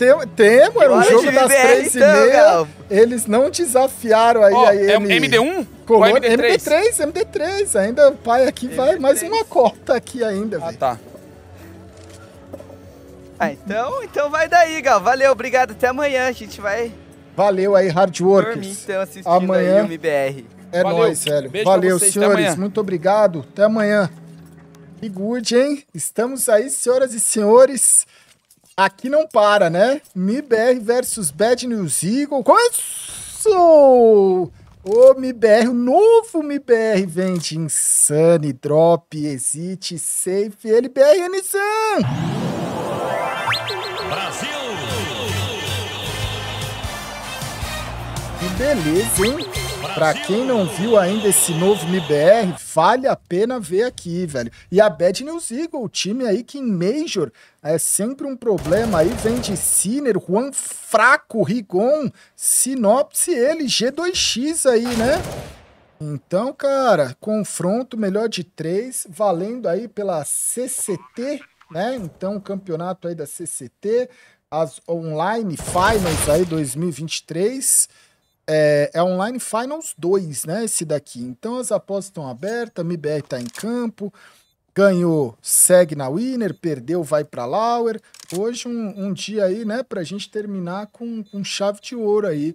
tem, temos, era um jogo das três então, e meia. Galvo. Eles não desafiaram aí oh, a IM. É MD1? Corro, MD3? MD3, MD3. Ainda o pai aqui MD3. vai mais uma cota aqui ainda, Ah, tá. Ah, então, então vai daí, Gal. Valeu, obrigado. Até amanhã. A gente vai. Valeu aí, Hard Workers. então, amanhã... aí MBR. É Valeu. nóis, velho. Beijo Valeu, vocês, senhores. Muito obrigado. Até amanhã. Que good, hein? Estamos aí, senhoras e senhores. Aqui não para, né? MIBR versus Bad News Eagle. É isso? O MIBR, o novo MIBR vende Insane, Drop, Exit, Safe, LBR Nissan! Brasil! Que beleza, hein? Para quem não viu ainda esse novo MBR, vale a pena ver aqui, velho. E a Bad News Eagle, o time aí que em Major é sempre um problema aí, vem de Sinner, Juan Fraco, Rigon, Sinopse, ele, G2X aí, né? Então, cara, confronto melhor de três, valendo aí pela CCT, né? Então, campeonato aí da CCT, as online finals aí 2023. É, é, Online Finals 2, né? Esse daqui. Então as apostas estão abertas, MBR está em campo, ganhou, segue na Winner, perdeu, vai para Lauer. Hoje um, um, dia aí, né, para a gente terminar com, com chave de ouro aí.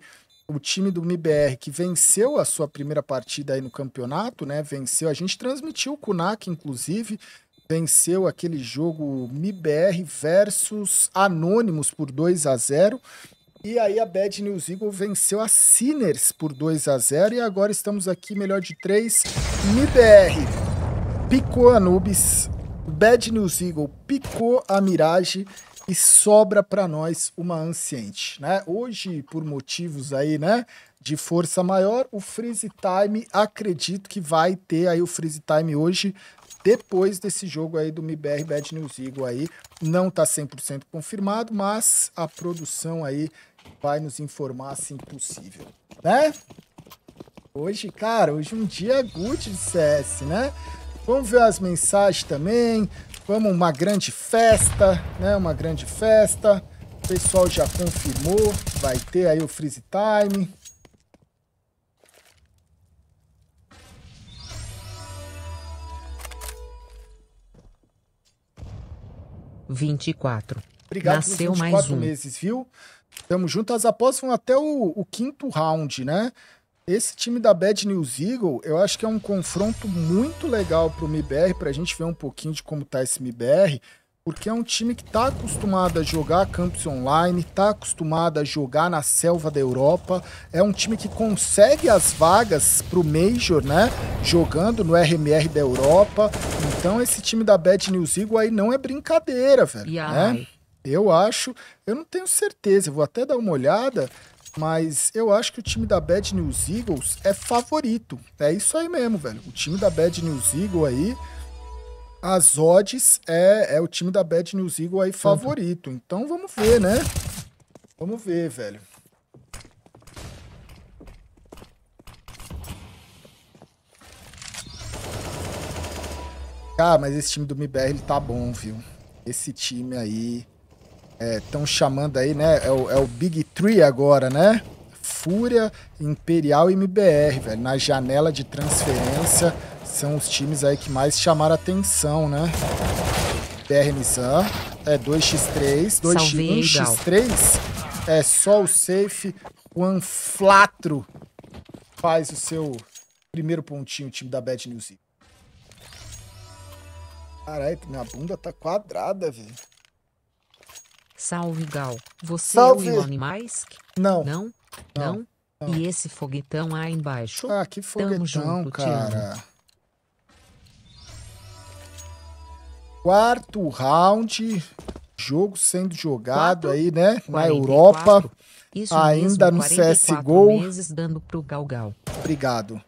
O time do MBR que venceu a sua primeira partida aí no campeonato, né? Venceu, a gente transmitiu o Kunak, inclusive, venceu aquele jogo MBR versus Anônimos por 2 a 0 e aí a Bad News Eagle venceu a Sinners por 2 a 0 e agora estamos aqui melhor de 3 MBR. Picou a Nubis, Bad News Eagle picou a Mirage e sobra para nós uma Ancient, né? Hoje, por motivos aí, né, de força maior, o Freeze Time, acredito que vai ter aí o Freeze Time hoje depois desse jogo aí do MBR Bad News Eagle aí. Não tá 100% confirmado, mas a produção aí vai nos informar assim possível, né? Hoje, cara, hoje um dia é good de CS, né? Vamos ver as mensagens também. Vamos uma grande festa, né? Uma grande festa. O pessoal já confirmou, vai ter aí o freeze time. Vinte e quatro. Obrigado Nasceu 24 mais um. meses, viu? Tamo junto. As apostas vão até o, o quinto round, né? Esse time da Bad News Eagle, eu acho que é um confronto muito legal para MBR, MIBR, a gente ver um pouquinho de como tá esse MIBR, porque é um time que está acostumado a jogar campos online, está acostumado a jogar na selva da Europa, é um time que consegue as vagas para o Major, né, jogando no RMR da Europa, então esse time da Bad News Eagle aí não é brincadeira, velho, yeah. né? Eu acho, eu não tenho certeza, vou até dar uma olhada, mas eu acho que o time da Bad News Eagles é favorito. É isso aí mesmo, velho. O time da Bad News Eagles aí, as odds é, é o time da Bad News Eagles aí favorito. Então vamos ver, né? Vamos ver, velho. ah, mas esse time do MBR ele tá bom, viu? Esse time aí Estão é, chamando aí, né? É o, é o Big Three agora, né? Fúria, Imperial e MBR, velho. Na janela de transferência são os times aí que mais chamaram atenção, né? BRMZAN é 2x3, 2x3 é só o safe. Juan Flatro faz o seu primeiro pontinho, o time da Bad News. Caralho, minha bunda tá quadrada, velho. Salve, Gal. Você Salve. é o Elon Musk? Não. Não? Não? Não? E esse foguetão aí embaixo? Ah, que foguetão, Tamo junto, cara. Quarto round, jogo sendo jogado Quatro, aí, né? 44. Na Europa. Isso ainda mesmo, no CSGO. meses dando pro Gal Gal. Obrigado.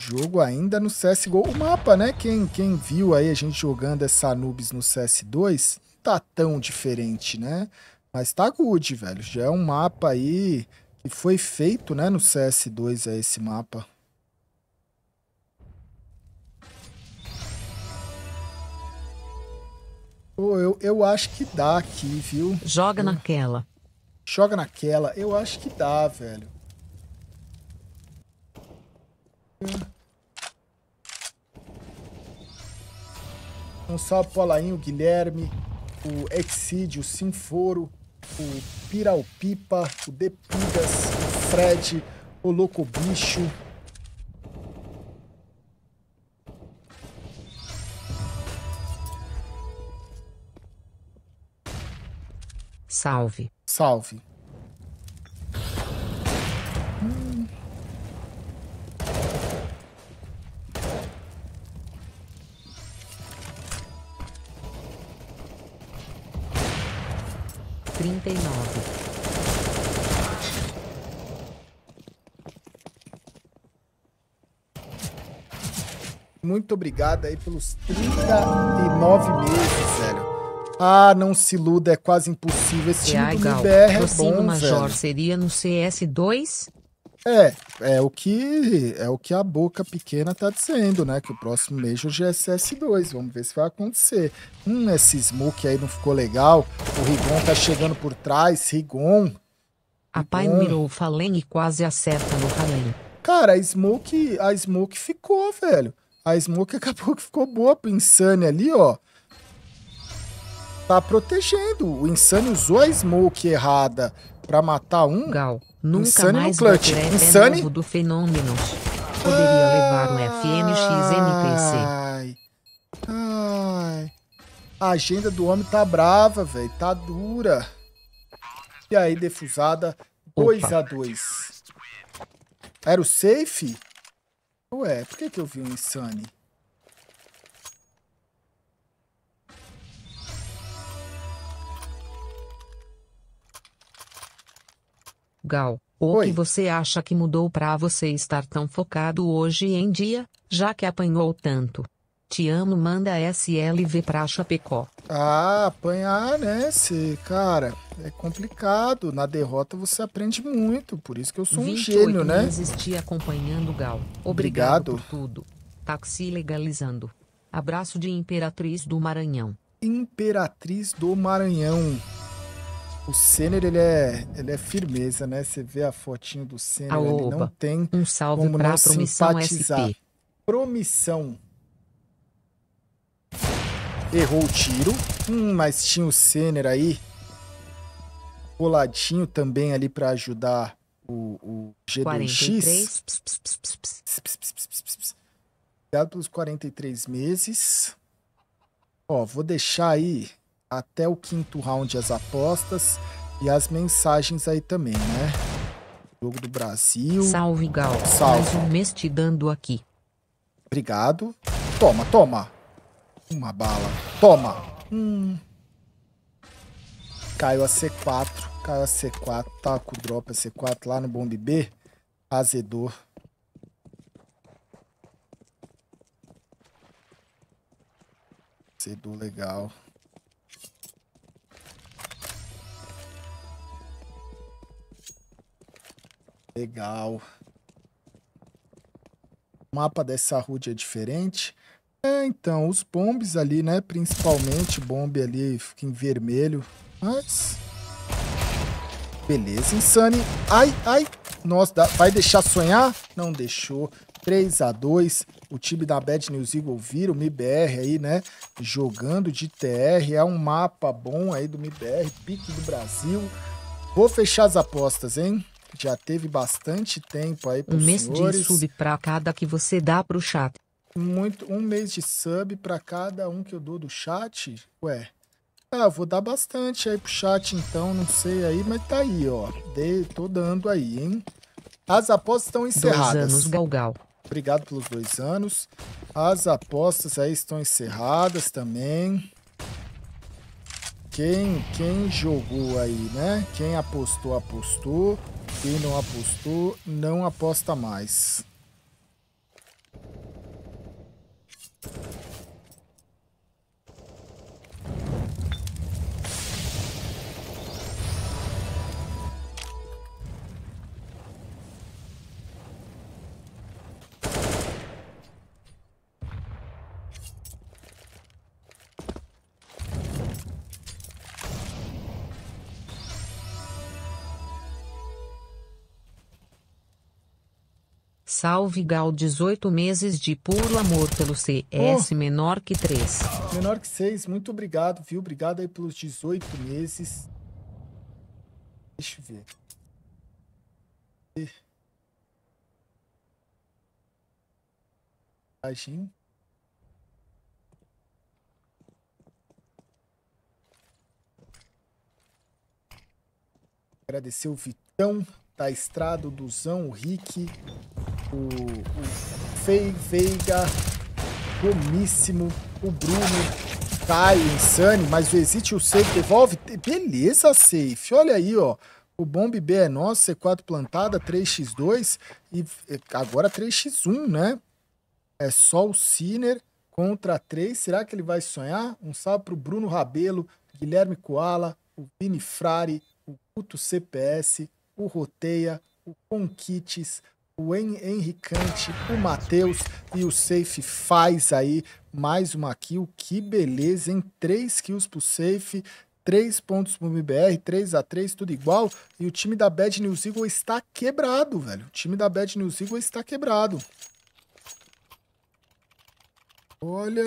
Jogo ainda no CSGO. O mapa, né? Quem, quem viu aí a gente jogando essa Anubis no CS2 tá tão diferente, né? Mas tá good, velho. Já é um mapa aí que foi feito, né, no CS2 é esse mapa. Pô, eu, eu acho que dá aqui, viu? Joga eu... Hum. naquela. Joga naquela. Eu acho que dá, velho. Um salve pro Alain, o Guilherme, o Exídio, o Sinforo, o Piraupipa, o depigas, o Fred, o Louco Bicho. Salve. Salve. trinta e Muito obrigado aí pelos 39 meses, velho. Ah, não se iluda, é quase impossível. Esse time do BR é bom, Major velho. seria no CS2? É, é o que é o que a boca pequena está dizendo, né? Que o próximo mês é o GSS 2. Vamos ver se vai acontecer. Hum, esse smoke aí não ficou legal. O Rigon tá chegando por trás. Rigon. A Pai mirou o Falen e quase acerta no Falen. Cara, a Smoke, a Smoke ficou, velho. A Smoke acabou que ficou boa pro Insane ali, ó. Tá protegendo. O Insane usou a Smoke errada pra matar um. Gal. Nunca Insane mais no clutch. Insane? do Fenômenos. Poderia levar um FMX MPC. Ai. Ai. A agenda do homem tá brava, velho. Tá dura. E aí, defusada. 2x2. Era o safe? Ué, por que, que eu vi um Insane? Gal, O Oi. que você acha que mudou para você estar tão focado hoje em dia, já que apanhou tanto? Te amo, manda SLV pra Chapecó. Ah, apanhar, né? Se, cara, é complicado. Na derrota você aprende muito, por isso que eu sou um gênio, né? Existi acompanhando Gal. Obrigado, Obrigado por tudo. Táxi legalizando. Abraço de Imperatriz do Maranhão. Imperatriz do Maranhão. O Senner, ele é, ele é firmeza, né? Você vê a fotinho do Senner, ele não tem um salve como não promissão simpatizar. SP. Promissão. Errou o tiro, hum, mas tinha o Senner aí, coladinho também ali para ajudar o, o G2X. Obrigado pelos 43 meses. Ó, vou deixar aí até o quinto round as apostas e as mensagens aí também, né? Jogo do Brasil. Salve, Gal. Salve. Mais um mês te dando aqui. Obrigado. Toma, toma. Uma bala. Toma. Hum. Caiu a C4. Caiu a C4. Tá com o drop a C4 lá no bomb B. Azedor. Azedor legal. Legal. O mapa dessa HUD é diferente. É, então, os bombes ali, né? Principalmente, bombe ali fica em vermelho. Mas... Beleza, Insane. Ai, ai. Nossa, dá... vai deixar sonhar? Não deixou. 3 a 2 O time da Bad News Eagle vira o MIBR aí, né? Jogando de TR. É um mapa bom aí do MIBR, pique do Brasil. Vou fechar as apostas, hein? Já teve bastante tempo aí para Um mês senhores. de sub para cada que você dá para o chat. Muito, um mês de sub para cada um que eu dou do chat? Ué. Ah, vou dar bastante aí pro chat então, não sei aí, mas tá aí, ó. de tô dando aí, hein? As apostas estão encerradas. Dois anos, Galgal. Obrigado pelos dois anos. As apostas aí estão encerradas também. Quem, quem jogou aí, né? Quem apostou, apostou. Quem não apostou, não aposta mais. Salve Gal, 18 meses de puro amor pelo CS oh. menor que 3. Menor que 6, muito obrigado, viu? Obrigado aí pelos 18 meses. Deixa eu ver. Imagina. Agradecer o Vitão, da Estrada, o Duzão, o Rick, o, o Fei, Veiga, Romíssimo, o Bruno, Kai, Insane, mas o Exit e o Safe devolve. Beleza, Safe. Olha aí, ó. O Bomb B é nosso, C4 plantada, 3x2 e agora 3x1, né? É só o Sinner contra 3. Será que ele vai sonhar? Um salve pro Bruno Rabelo, Guilherme Koala, o Vini Frari, o Cuto CPS, o Roteia, o Conquites, o Henricante, o Matheus e o Safe faz aí mais uma kill. Que beleza, hein? três kills pro Safe. três pontos pro MBR, 3 a 3 tudo igual. E o time da Bad News Eagle está quebrado, velho. O time da Bad News Eagle está quebrado. Olha,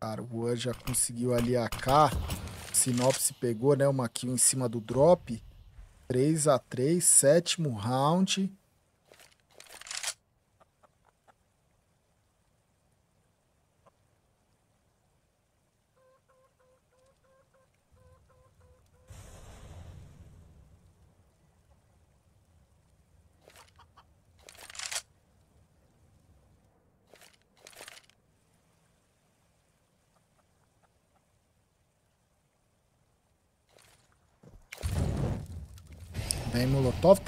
Cara, o Juan já conseguiu ali a K. Sinopse pegou, né? Uma kill em cima do drop. 3 x 3 sétimo round.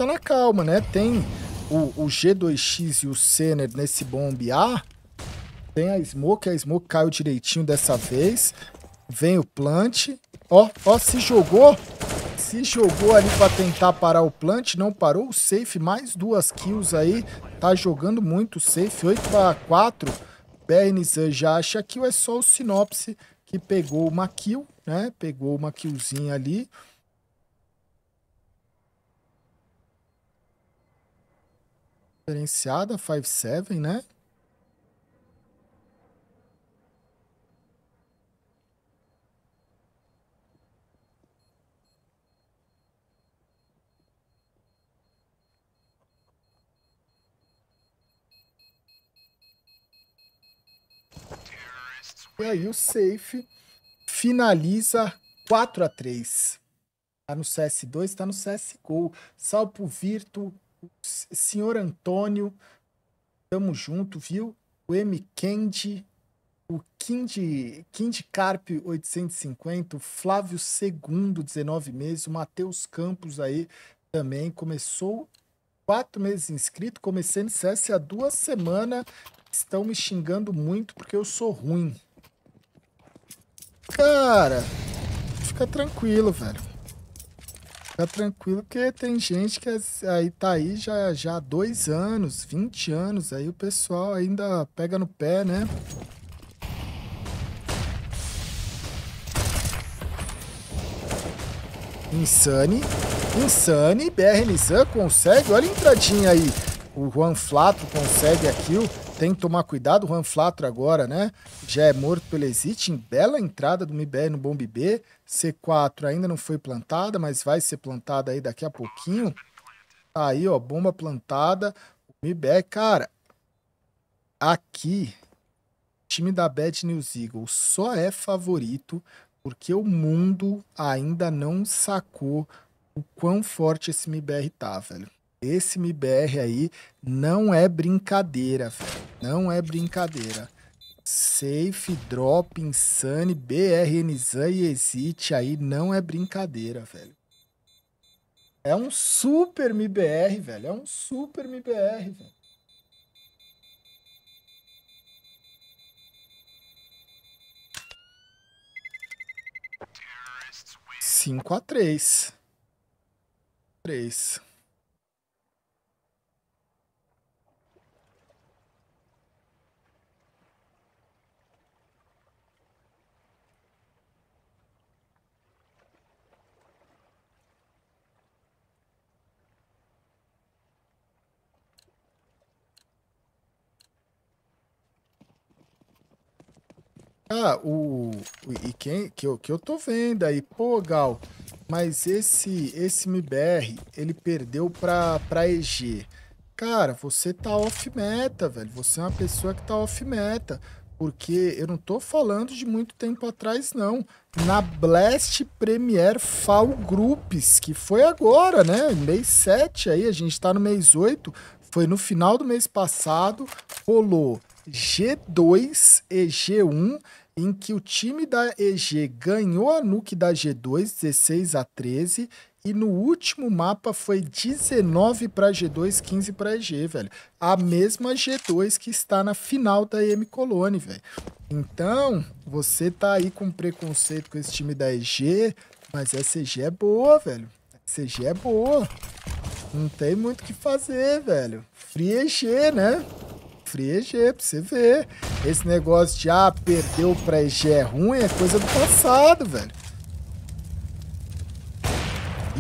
tá na calma, né? Tem o, o G2X e o Senner nesse bombe A. Tem a Smoke, a Smoke caiu direitinho dessa vez. Vem o plant. Ó, ó, se jogou. Se jogou ali para tentar parar o plant, não parou. O safe, mais duas kills aí. Tá jogando muito o safe, 8 para 4 Bernizan já acha que é só o Sinopse que pegou uma kill, né? Pegou uma killzinha ali. Diferenciada, 5.7, né? E aí o safe finaliza 4 a 3 Tá no CS2, tá no CSGO. Salve pro Virtu, senhor Antônio, tamo junto, viu? O M. Candy, o Kind, Kind Carp 850, o Flávio Segundo, 19 meses, o Matheus Campos aí também começou quatro meses inscrito, comecei no CS há duas semanas, estão me xingando muito porque eu sou ruim. Cara, fica tranquilo, velho. Fica tranquilo que tem gente que aí tá aí já, já há dois anos, 20 anos, aí o pessoal ainda pega no pé, né? Insane. Insane. BR Nissan consegue. Olha a entradinha aí. O Juan Flato consegue a kill. Tem que tomar cuidado, o Juan Flato agora, né? Já é morto pelo Exit, em bela entrada do Mibé no Bombe B. C4 ainda não foi plantada, mas vai ser plantada aí daqui a pouquinho. Tá aí, ó, bomba plantada. O Mibé, cara, aqui, time da Bad News Eagles só é favorito porque o mundo ainda não sacou o quão forte esse Mibé tá, velho. Esse MBR aí não é brincadeira, velho. Não é brincadeira. Safe, Drop, Insane, BRN Zan e Exit aí não é brincadeira, velho. É um super MBR, velho. É um super MBR, velho. Cinco a três. Três. Ah, o. E quem que eu, que eu tô vendo aí, pô, Gal, mas esse esse MBR, ele perdeu pra, pra EG. Cara, você tá off-meta, velho. Você é uma pessoa que tá off-meta. Porque eu não tô falando de muito tempo atrás, não. Na Blast Premier FAL Groups, que foi agora, né? Mês 7 aí, a gente tá no mês 8. Foi no final do mês passado, rolou G2 e G1 em que o time da EG ganhou a Nuke da G2 16 a 13 e no último mapa foi 19 para G2, 15 para EG, velho. A mesma G2 que está na final da EM Colone, velho. Então, você tá aí com preconceito com esse time da EG, mas essa EG é boa, velho. CG é boa. Não tem muito o que fazer, velho. Free EG, né? Frege, pra você ver. Esse negócio de, ah, perdeu pra EG é ruim, é coisa do passado, velho.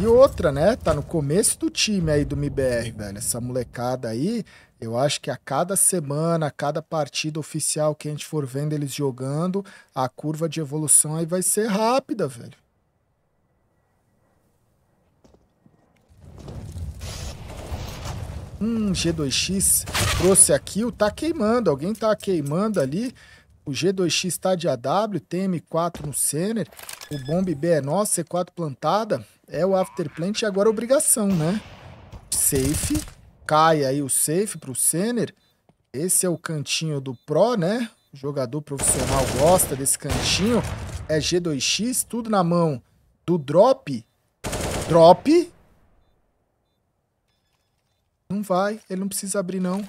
E outra, né? Tá no começo do time aí do MBR, velho. Essa molecada aí, eu acho que a cada semana, a cada partida oficial que a gente for vendo eles jogando, a curva de evolução aí vai ser rápida, velho. Hum, G2X trouxe aqui, o tá queimando, alguém tá queimando ali. O G2X tá de AW, TM4 no Senner, o Bomb B é nosso, C4 plantada, é o Afterplant e agora obrigação, né? Safe, cai aí o safe pro Senner, esse é o cantinho do Pro, né? O jogador profissional gosta desse cantinho, é G2X, tudo na mão do Drop, Drop, não vai, ele não precisa abrir, não.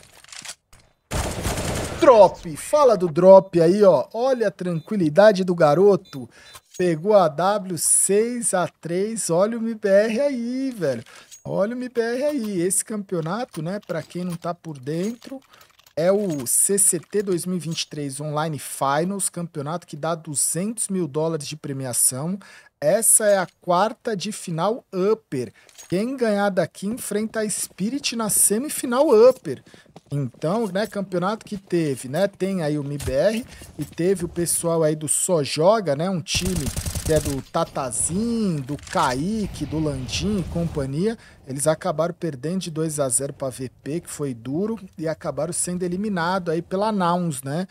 Drop! Fala do drop aí, ó. Olha a tranquilidade do garoto. Pegou a W6A3, olha o MBR aí, velho. Olha o MBR aí. Esse campeonato, né, para quem não tá por dentro, é o CCT 2023 Online Finals, campeonato que dá 200 mil dólares de premiação. Essa é a quarta de final upper. Quem ganhar daqui enfrenta a Spirit na semifinal upper. Então, né, campeonato que teve, né, tem aí o MBR e teve o pessoal aí do Só Joga, né, um time que é do Tatazin, do Kaique, do Landim e companhia. Eles acabaram perdendo de 2 a 0 para VP, que foi duro, e acabaram sendo eliminados aí pela Nouns, né?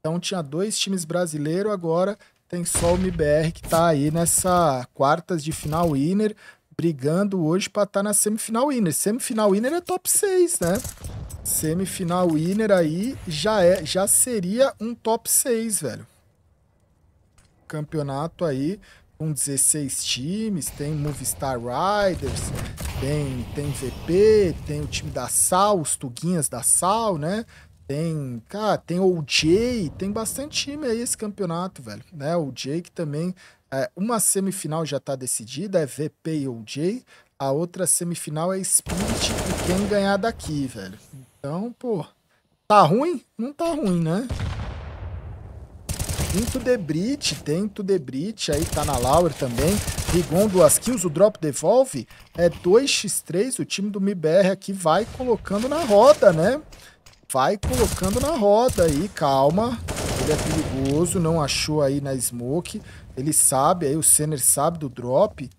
Então tinha dois times brasileiros agora tem só o MBR que está aí nessa quartas de final winner, brigando hoje para estar tá na semifinal winner. Semifinal winner é top 6, né? Semifinal winner aí já é, já seria um top 6, velho. Campeonato aí com 16 times, tem Movistar Riders, tem, tem VP, tem o time da Sal, os Tuguinhas da Sal, né? Tem, cara, tem o Jay, tem bastante time aí esse campeonato, velho. Né? O Jay que também. É, uma semifinal já tá decidida, é VP e OJ. A outra semifinal é Spirit e quem ganhar daqui, velho. Então, pô. Tá ruim? Não tá ruim, né? Tem to the Brit, tem to the Brit, aí tá na Lauer também. Rigon duas kills, o drop devolve. É 2x3, o time do MBR aqui vai colocando na roda, né? vai colocando na roda aí, calma. Ele é perigoso, não achou aí na smoke. Ele sabe, aí o Senner sabe do drop.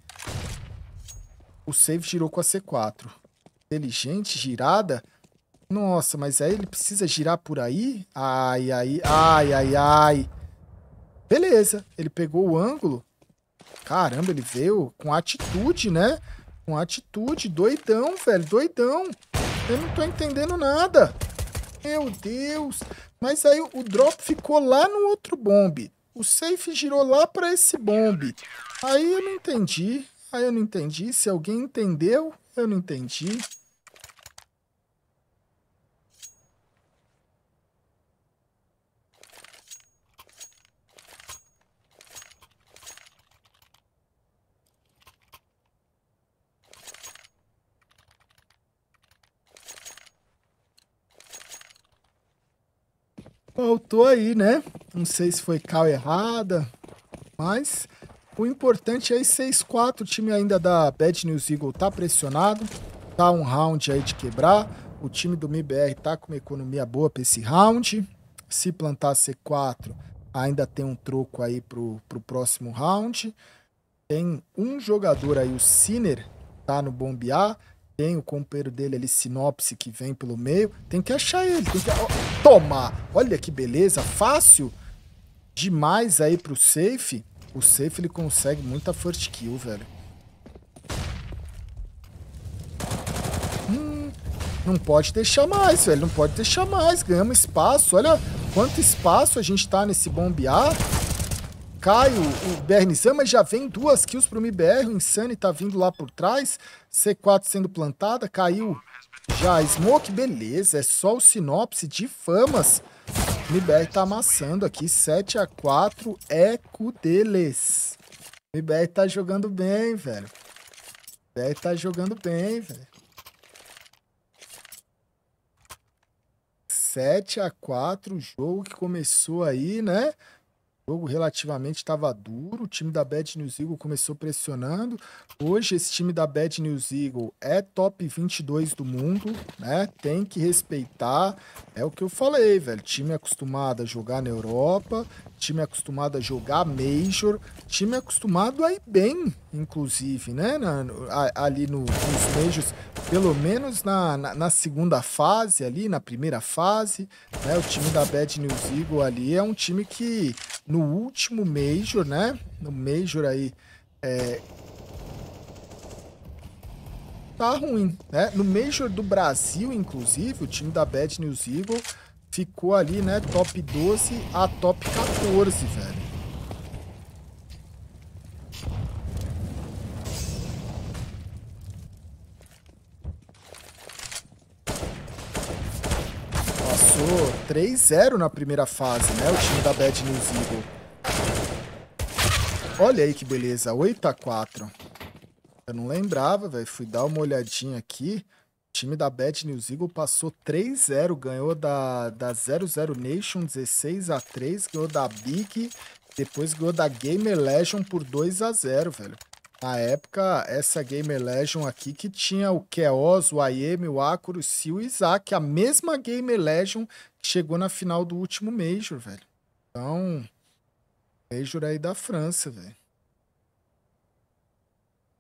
O save girou com a C4. Inteligente, girada. Nossa, mas aí ele precisa girar por aí? Ai, ai, ai, ai, ai. Beleza, ele pegou o ângulo. Caramba, ele veio com atitude, né? Com atitude, doidão, velho, doidão. Eu não tô entendendo nada. Meu Deus! Mas aí o drop ficou lá no outro bombe. O safe girou lá para esse bombe. Aí eu não entendi. Aí eu não entendi. Se alguém entendeu, eu não entendi. faltou aí, né? Não sei se foi cal errada, mas o importante é 6-4. O time ainda da Bad News Eagle tá pressionado, tá um round aí de quebrar. O time do MIBR tá com uma economia boa para esse round. Se plantar C4, ainda tem um troco aí pro, pro próximo round. Tem um jogador aí, o Sinner, tá no bombear tem o companheiro dele ali, Sinopse, que vem pelo meio. Tem que achar ele. Tem que... toma! Olha que beleza. Fácil demais aí pro safe. O safe ele consegue muita first kill, velho. Hum, não pode deixar mais, velho. Não pode deixar mais. Ganhamos espaço. Olha quanto espaço a gente tá nesse bombear caiu o, bernissan mas já vem duas kills pro MBR. O Insane tá vindo lá por trás. C4 sendo plantada, caiu já Smoke, beleza. É só o Sinopse de Famas. O MBR tá amassando aqui. 7 a 4 eco deles. O MBR tá jogando bem, velho. O MBR tá jogando bem, velho. 7 a 4 o jogo que começou aí, né? O jogo relativamente estava duro, o time da Bad News Eagle começou pressionando. Hoje esse time da Bad News Eagle é top 22 do mundo, né? Tem que respeitar. É o que eu falei, velho. time acostumado a jogar na Europa, time é acostumado a jogar Major, time é acostumado a ir bem, inclusive, né? Na, a, ali no, nos Majors, pelo menos na, na, na, segunda fase, ali na primeira fase, né? O time da Bad News Eagle ali é um time que no último Major, né? No Major aí, é, tá ruim, né? No Major do Brasil, inclusive, o time da Bad News Eagle ficou ali, né, top 12 a top 14, velho. Passou 3-0 na primeira fase, né, o time da Bad News Eagle. Olha aí que beleza, 8 x 4. Eu não lembrava, velho, fui dar uma olhadinha aqui time da Bad News Eagle passou 3-0, ganhou da, da 00 Nation 16 a 3 ganhou da Big, depois ganhou da Gamer Legion por 2 a 0 velho. Na época, essa Gamer Legion aqui que tinha o Keos, o AM, o Acro, o Sil e o Isaac, a mesma Gamer Legion que chegou na final do último Major, velho. Então, Major aí da França, velho.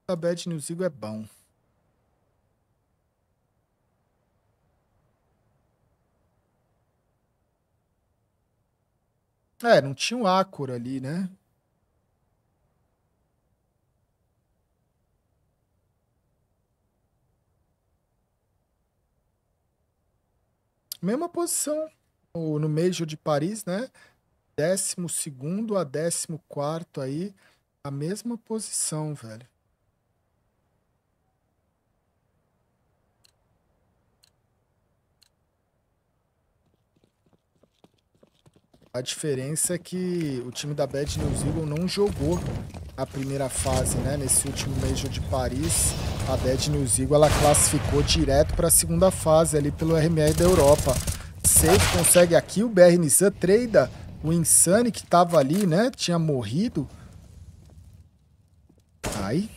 A Bad News Eagle é bom. É, não tinha um Acura ali, né? Mesma posição no Major de Paris, né? 12 a 14 aí, a mesma posição, velho. A diferença é que o time da Bad News Eagle não jogou a primeira fase, né? Nesse último Major de Paris, a Bad News Eagle ela classificou direto para a segunda fase ali pelo RMR da Europa. Safe consegue aqui, o BR Nissan treida o Insane que estava ali, né? Tinha morrido. Aí.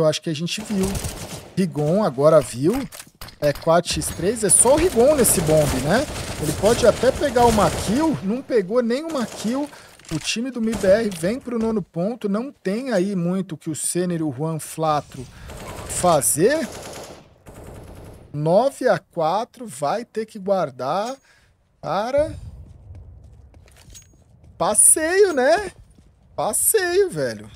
eu acho que a gente viu. Rigon agora viu. É 4x3, é só o Rigon nesse bomb, né? Ele pode até pegar uma kill, não pegou nenhuma kill. O time do MBR vem para o nono ponto, não tem aí muito que o Senner e o Juan Flatro fazer. 9 a 4 vai ter que guardar. Cara, passeio, né? Passeio, velho.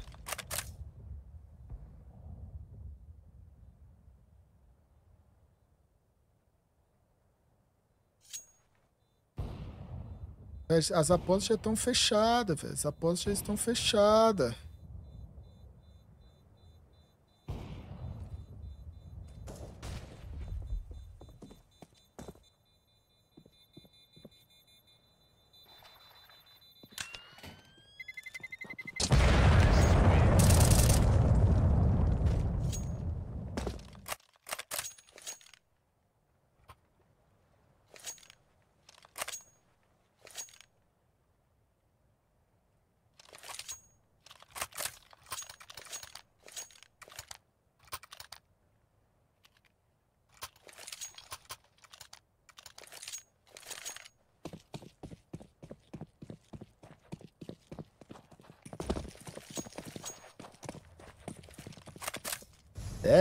É, as, apostas já estão fechadas, velho. As apostas já estão fechadas.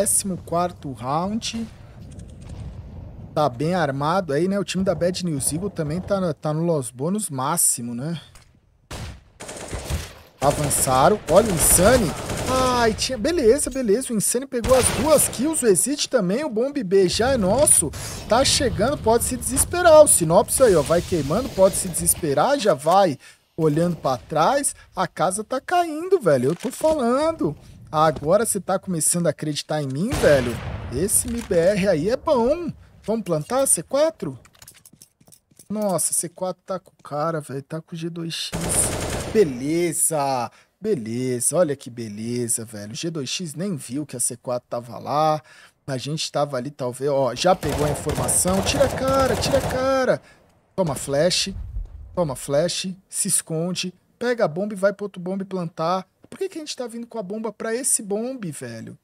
14º round. Tá bem armado aí, né? O time da Bad News Eagle também tá, tá no los bônus máximo, né? Avançaram. Olha o Insane. Ai, tinha... Beleza, beleza. O Insane pegou as duas kills. O Exit também. O Bomb B já é nosso. Tá chegando. Pode se desesperar. O Sinopse aí, ó. Vai queimando. Pode se desesperar. Já vai olhando para trás. A casa tá caindo, velho. Eu tô falando. Agora você tá começando a acreditar em mim, velho? Esse MBR aí é bom. Vamos plantar C4? Nossa, C4 tá com o cara, velho. Tá com G2X. Beleza! Beleza, olha que beleza, velho. O G2X nem viu que a C4 tava lá. A gente tava ali, talvez, ó, já pegou a informação. Tira a cara, tira a cara. Toma flash, toma flash, se esconde, pega a bomba e vai pro outro bomba plantar. Por que, que a gente tá vindo com a bomba pra esse bombe, velho?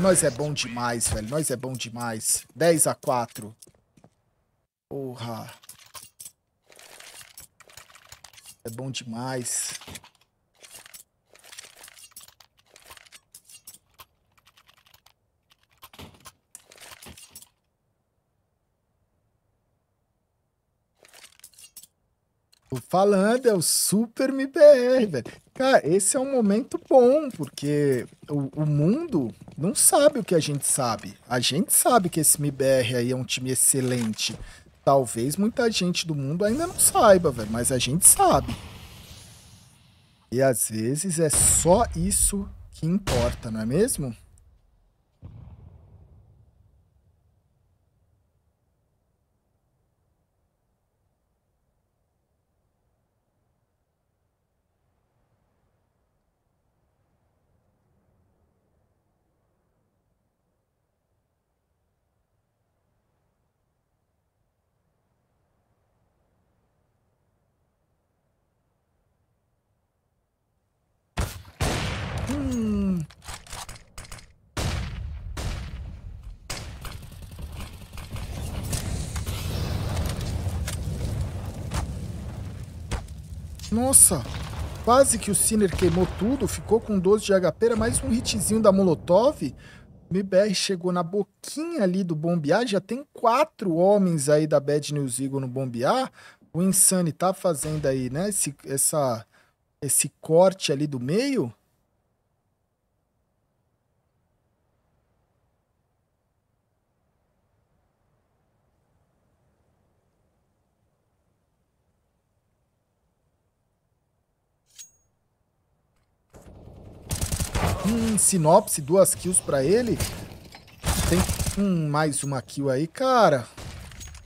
Nós é bom demais, velho. Nós é bom demais. 10 a 4. Porra. É bom demais. Tô falando, é o Super MBR, velho. Cara, esse é um momento bom, porque o, o, mundo não sabe o que a gente sabe. A gente sabe que esse MBR aí é um time excelente. Talvez muita gente do mundo ainda não saiba, velho, mas a gente sabe. E às vezes é só isso que importa, não é mesmo? Nossa, quase que o Sinner queimou tudo, ficou com 12 de HP, era mais um hitzinho da Molotov. O MBR chegou na boquinha ali do bombear, já tem quatro homens aí da Bad News Eagle no bombear. O Insane tá fazendo aí, né, esse, essa, esse corte ali do meio. Hum, sinopse, duas kills pra ele. Tem hum, mais uma kill aí, cara.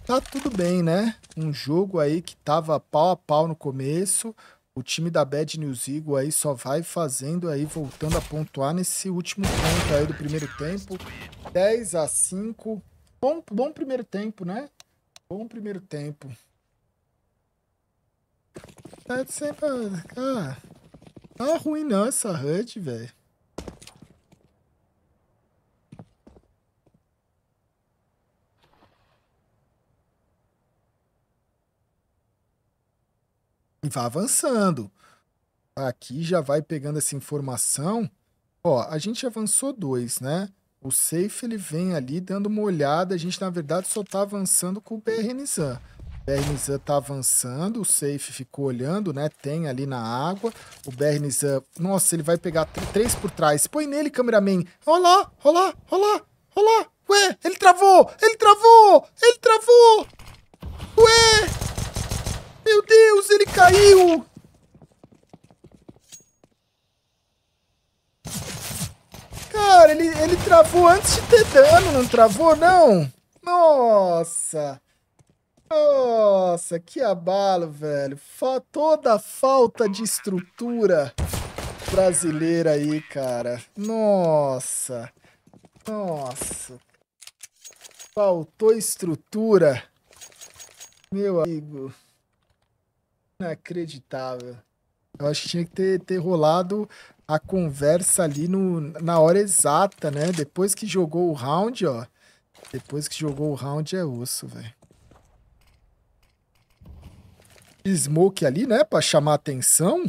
Tá tudo bem, né? Um jogo aí que tava pau a pau no começo. O time da Bad News Eagle aí só vai fazendo aí, voltando a pontuar nesse último ponto aí do primeiro tempo. 10 a 5. Bom, bom primeiro tempo, né? Bom primeiro tempo. Tá sempre... Ah, tá ruim não essa HUD, velho. vai avançando. Aqui já vai pegando essa informação. Ó, a gente avançou dois, né? O Safe ele vem ali dando uma olhada. A gente, na verdade, só está avançando com o BRNZAN. O BRNZAN está avançando, o Safe ficou olhando, né? Tem ali na água. O BRNZAN, nossa, ele vai pegar três por trás. Põe nele, cameraman. Olha lá, olha lá, olha lá, olha lá. Ué, ele travou, ele travou, ele travou. Ué, meu Deus, ele caiu! Cara, ele, ele travou antes de ter dano, não travou, não? Nossa! Nossa, que abalo, velho. Fa toda a falta de estrutura brasileira aí, cara. Nossa. Nossa. Faltou estrutura. Meu amigo. Inacreditável. Eu acho que tinha que ter, ter rolado a conversa ali no, na hora exata, né? Depois que jogou o round, ó. Depois que jogou o round é osso, velho. Smoke ali, né? Pra chamar atenção.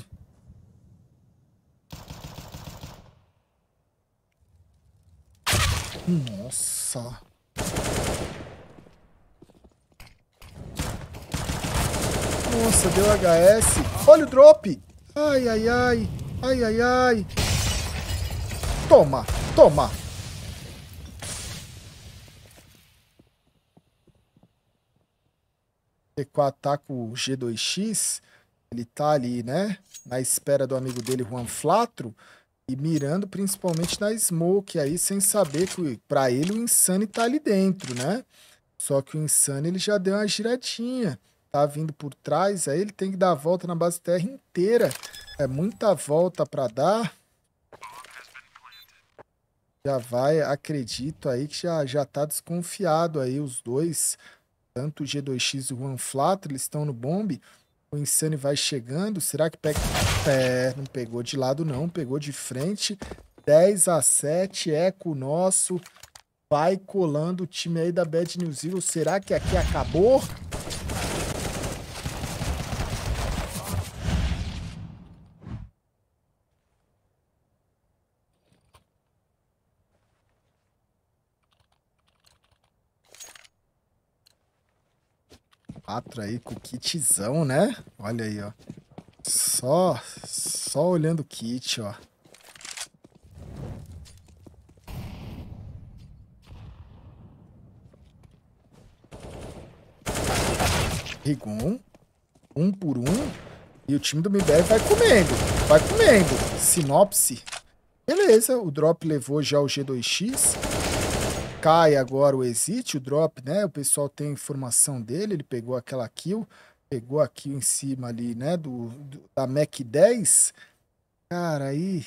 Nossa. Nossa, deu HS. Olha o drop. Ai, ai, ai. Ai, ai, ai. Toma, toma. T4 ataca tá o G2X. Ele tá ali, né? Na espera do amigo dele, Juan Flatro. E mirando principalmente na Smoke aí, sem saber que para ele o Insane tá ali dentro, né? Só que o Insane ele já deu uma giradinha tá vindo por trás, aí ele tem que dar a volta na base terra inteira. É muita volta para dar. Já vai, acredito aí que já, já tá desconfiado aí os dois. Tanto o G2X e o Juan Flato, eles estão no bombe. O Insane vai chegando. Será que pega... pé não pegou de lado não, pegou de frente. 10 a 7, eco nosso. Vai colando o time aí da Bad News Zero. Será que aqui acabou? 4 aí com o kitzão, né? Olha aí, ó. Só, só olhando o kit, ó. Rigon, um por um. E o time do MBR vai comendo, vai comendo. Sinopse. Beleza, o drop levou já o G2X cai agora o Exit, o drop, né? O pessoal tem informação dele, ele pegou aquela kill, pegou a kill em cima ali, né? Do, do da Mac 10. Cara, aí.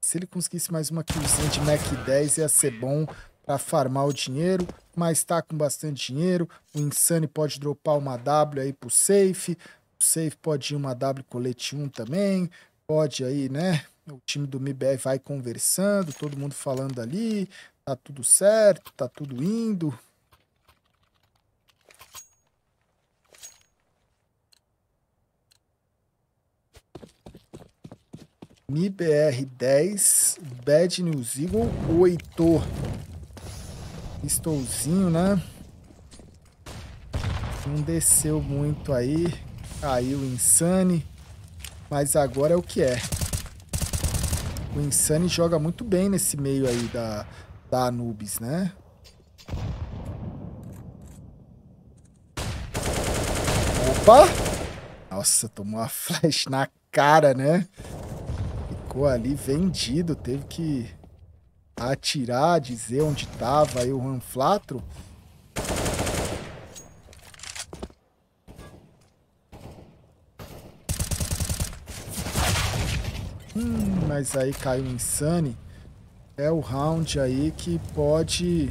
Se ele conseguisse mais uma killzinha de Mac 10, ia ser bom para farmar o dinheiro, mas tá com bastante dinheiro. O Insane pode dropar uma W aí pro safe. O safe pode ir uma W colete 1 também. Pode aí, né? O time do MBR vai conversando, todo mundo falando ali, Tá tudo certo, tá tudo indo. MIBR 10, Bad News Eagle, 8. estouzinho Pistolzinho, né? Não desceu muito aí. Caiu o Insane. Mas agora é o que é. O Insane joga muito bem nesse meio aí da, da Anubis, né? Opa! Nossa, tomou uma flash na cara, né? Ficou ali vendido, teve que atirar, dizer onde tava aí o Ranflatro. Hum, mas aí caiu o Insane. É o round aí que pode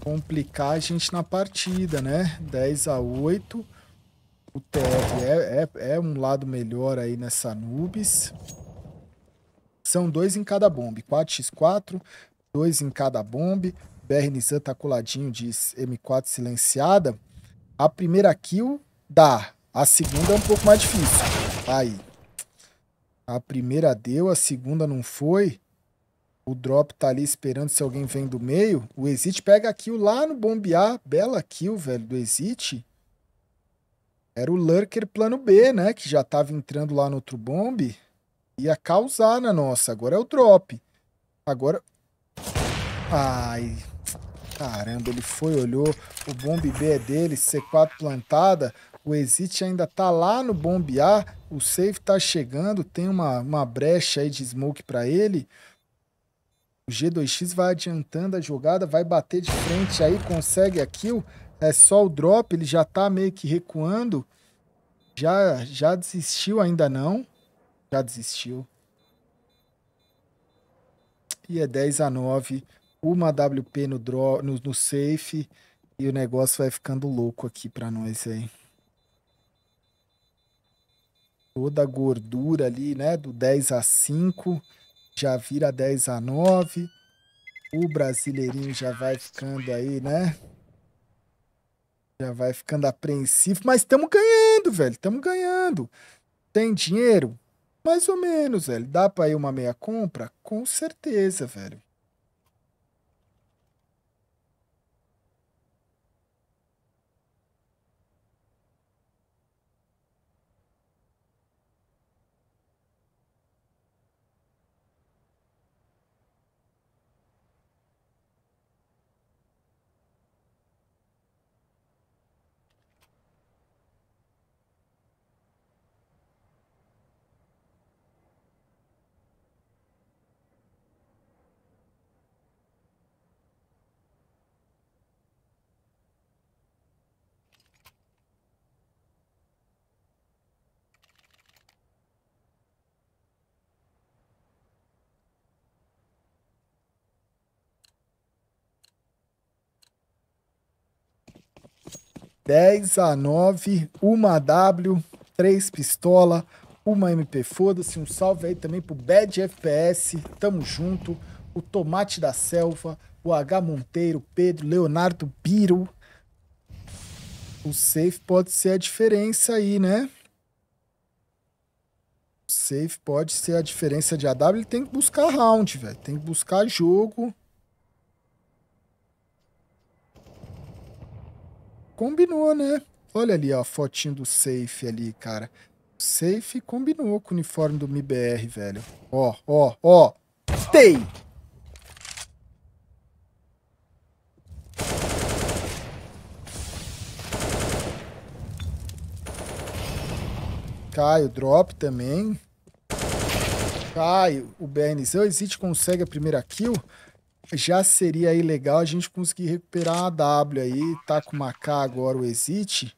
complicar a gente na partida, né? 10 a 8. O TF é, é, é um lado melhor aí nessa Nubis. São dois em cada bombe. 4x4, dois em cada bombe. BR Nissan tá coladinho de M4 silenciada. A primeira kill dá. A segunda é um pouco mais difícil. Aí. A primeira deu, a segunda não foi. O drop tá ali esperando se alguém vem do meio. O Exit pega a kill lá no bombear. Bela kill, velho, do Exit. Era o Lurker plano B, né? Que já tava entrando lá no outro bombe. Ia causar na nossa. Agora é o drop. Agora... Ai... Caramba, ele foi, olhou. O bombe B é dele, C4 plantada. O Exit ainda tá lá no bombear, o safe tá chegando, tem uma, uma brecha aí de smoke para ele. O G2X vai adiantando a jogada, vai bater de frente aí, consegue a kill. É só o drop, ele já tá meio que recuando. Já, já desistiu, ainda não. Já desistiu. E é 10 a 9. Uma WP no, draw, no, no safe. E o negócio vai ficando louco aqui pra nós aí. Toda a gordura ali, né? Do 10 a 5 já vira 10 a 9. O brasileirinho já vai ficando aí, né? Já vai ficando apreensivo, mas estamos ganhando, velho. Estamos ganhando. Tem dinheiro? Mais ou menos, velho. Dá para ir uma meia compra? Com certeza, velho. 10 a 9, uma W, três pistola, uma MP Foda-se. Um salve aí também pro Bad FPS, tamo junto. O Tomate da Selva, o H Monteiro, Pedro, Leonardo Biro. O safe pode ser a diferença aí, né? O safe pode ser a diferença de AW. Ele tem que buscar round, velho. Tem que buscar jogo. combinou, né? Olha ali, ó, a fotinho do safe ali, cara. O safe combinou com o uniforme do MIBR, velho. Ó, ó, ó. Stay! Cai o drop também. Cai o BNZ. O Exit consegue a primeira kill já seria aí legal a gente conseguir recuperar a W aí, tá com uma K agora o Exit.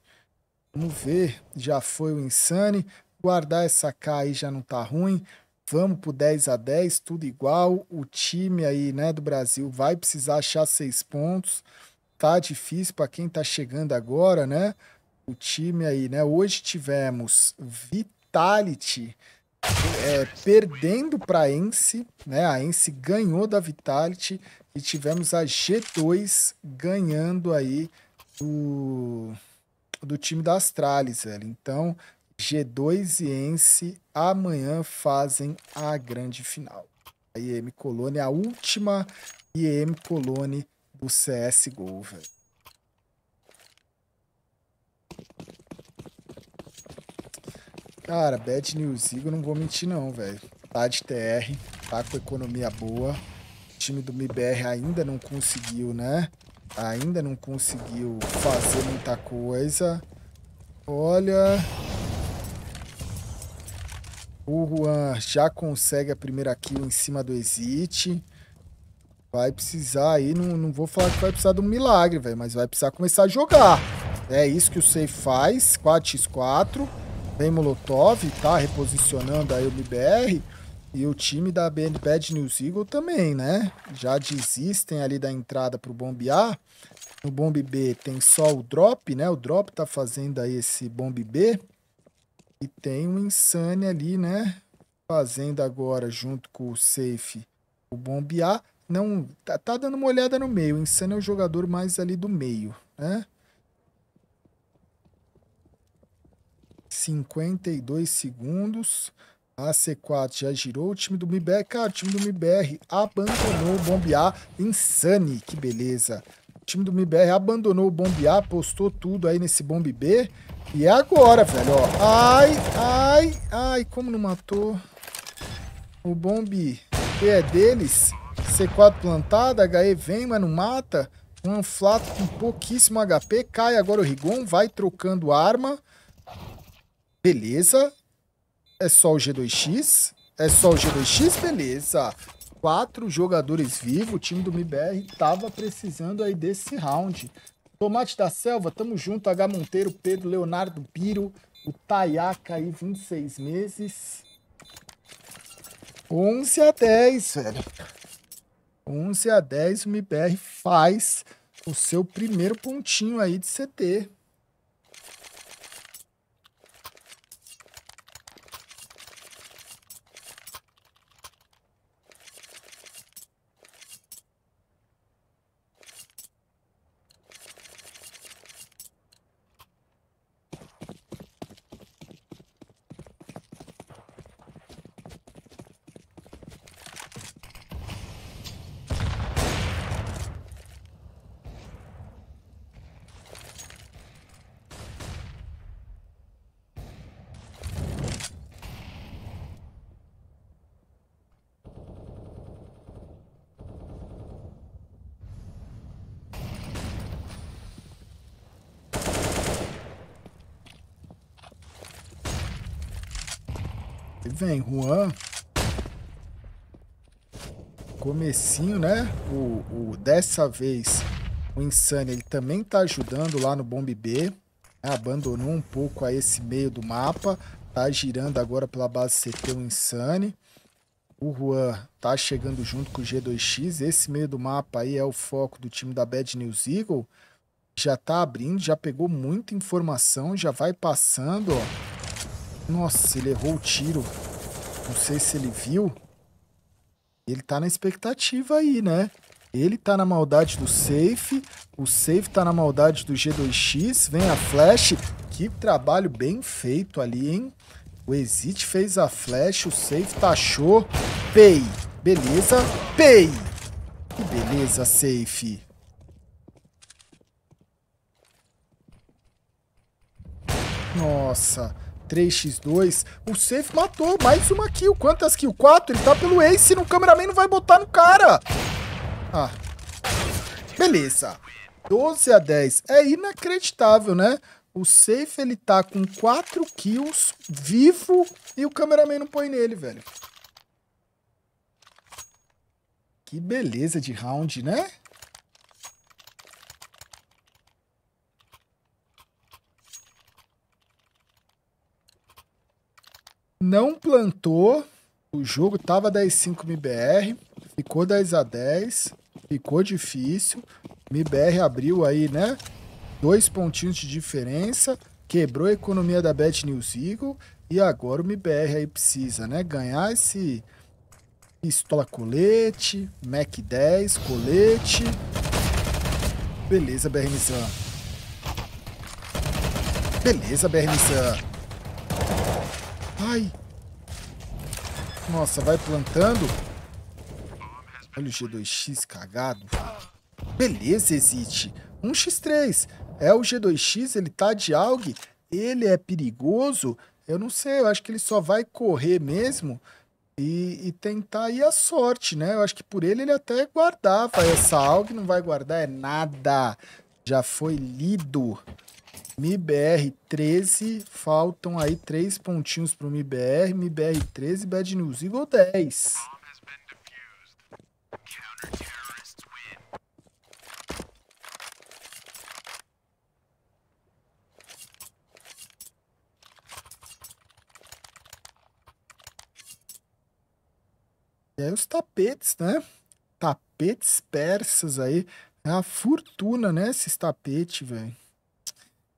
Vamos ver, já foi o Insane, guardar essa K aí já não tá ruim. Vamos pro 10 a 10, tudo igual. O time aí, né, do Brasil vai precisar achar seis pontos. Tá difícil para quem tá chegando agora, né? O time aí, né? Hoje tivemos Vitality é, perdendo para a Ence, né? A Ence ganhou da Vitality e tivemos a G2 ganhando aí do, do time da Astralis, velho. Então, G2 e Ence amanhã fazem a grande final. A IEM Colônia, a última IEM Colônia do CSGO, velho. Cara, Bet News Eagle, não vou mentir não, velho. Tá de TR, tá com economia boa. O time do MBR ainda não conseguiu, né? Ainda não conseguiu fazer muita coisa. Olha... O Juan já consegue a primeira kill em cima do Exit. Vai precisar aí, não, não vou falar que vai precisar de um milagre, velho, mas vai precisar começar a jogar. É isso que o Sei faz, 4x4. Tem Molotov, tá reposicionando aí o BBR. E o time da Bad News Eagle também, né? Já desistem ali da entrada pro Bomb A. No Bomb B tem só o Drop, né? O Drop tá fazendo aí esse Bomb B. E tem o Insane ali, né? Fazendo agora junto com o Safe o Bomb A. Não, tá, tá dando uma olhada no meio. O Insane é o jogador mais ali do meio, né? 52 segundos. A C4 já girou o time do MBR. Cara, o time do MBR abandonou o bombear. Insane, que beleza. O time do MBR abandonou o bombear, postou tudo aí nesse bombe B. E é agora, velho, ó. Ai, ai, ai, como não matou. O bombe B é deles. C4 plantada, HE vem, mas não mata. Um Anflato com pouquíssimo HP. Cai agora o Rigon, vai trocando arma. Beleza. É só o G2X. É só o G2X, beleza. Quatro jogadores vivos. O time do MBR tava precisando aí desse round. Tomate da Selva, tamo junto. H Monteiro, Pedro, Leonardo, Biro. O Tayaka aí, 26 meses. 11 a 10, velho. 11 a 10, o MBR faz o seu primeiro pontinho aí de CT. vem, Juan. Comecinho, né? O, o, dessa vez, o Insane, ele também tá ajudando lá no Bomb B. Né? Abandonou um pouco a esse meio do mapa. Tá girando agora pela base CT o Insane. O Juan tá chegando junto com o G2X. Esse meio do mapa aí é o foco do time da Bad News Eagle. Já tá abrindo, já pegou muita informação, já vai passando, ó. Nossa, ele errou o tiro. Não sei se ele viu. Ele tá na expectativa aí, né? Ele tá na maldade do safe. O safe tá na maldade do G2X. Vem a flash. Que trabalho bem feito ali, hein? O Exit fez a flash. O safe taxou. Pay. Beleza. Pay. Que beleza, safe. Nossa. 3x2. O safe matou. Mais uma kill. Quantas kills? 4. Ele tá pelo ace. No cameraman não vai botar no cara. Ah. Beleza. 12 a 10. É inacreditável, né? O safe, ele tá com 4 kills, vivo, e o cameraman não põe nele, velho. Que beleza de round, né? não plantou. O jogo tava 10-5 MBR, ficou 10 a 10, ficou difícil. MBR abriu aí, né? Dois pontinhos de diferença, quebrou a economia da Bet News Eagle e agora o MBR aí precisa, né? Ganhar esse pistola colete, Mac 10, colete. Beleza, BRMZan. Beleza, BRMZan. Ai! Nossa, vai plantando. Olha o G2X cagado. Beleza, existe. 1x3. É o G2X, ele tá de AUG. Ele é perigoso. Eu não sei, eu acho que ele só vai correr mesmo e, e tentar ir à sorte, né? Eu acho que por ele ele até guardava essa AUG, não vai guardar é nada. Já foi lido. MIBR 13, faltam aí três pontinhos para o MIBR, MIBR 13, Bad News Eagle 10. E aí os tapetes, né? Tapetes persas aí. É uma fortuna, né? Esses tapetes, velho.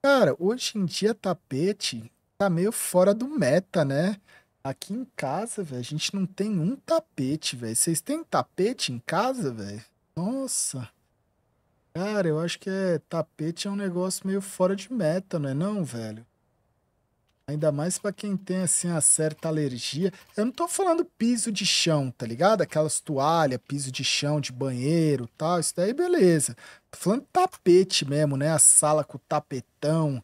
Cara, hoje em dia tapete tá meio fora do meta, né? Aqui em casa, velho, a gente não tem um tapete, velho. Vocês têm tapete em casa, velho? Nossa. Cara, eu acho que é tapete é um negócio meio fora de meta, não é não, velho? Ainda mais para quem tem assim uma certa alergia. Eu não tô falando piso de chão, tá ligado? Aquelas toalhas, piso de chão de banheiro, tal, isso daí beleza. Tô falando tapete mesmo, né? A sala com o tapetão,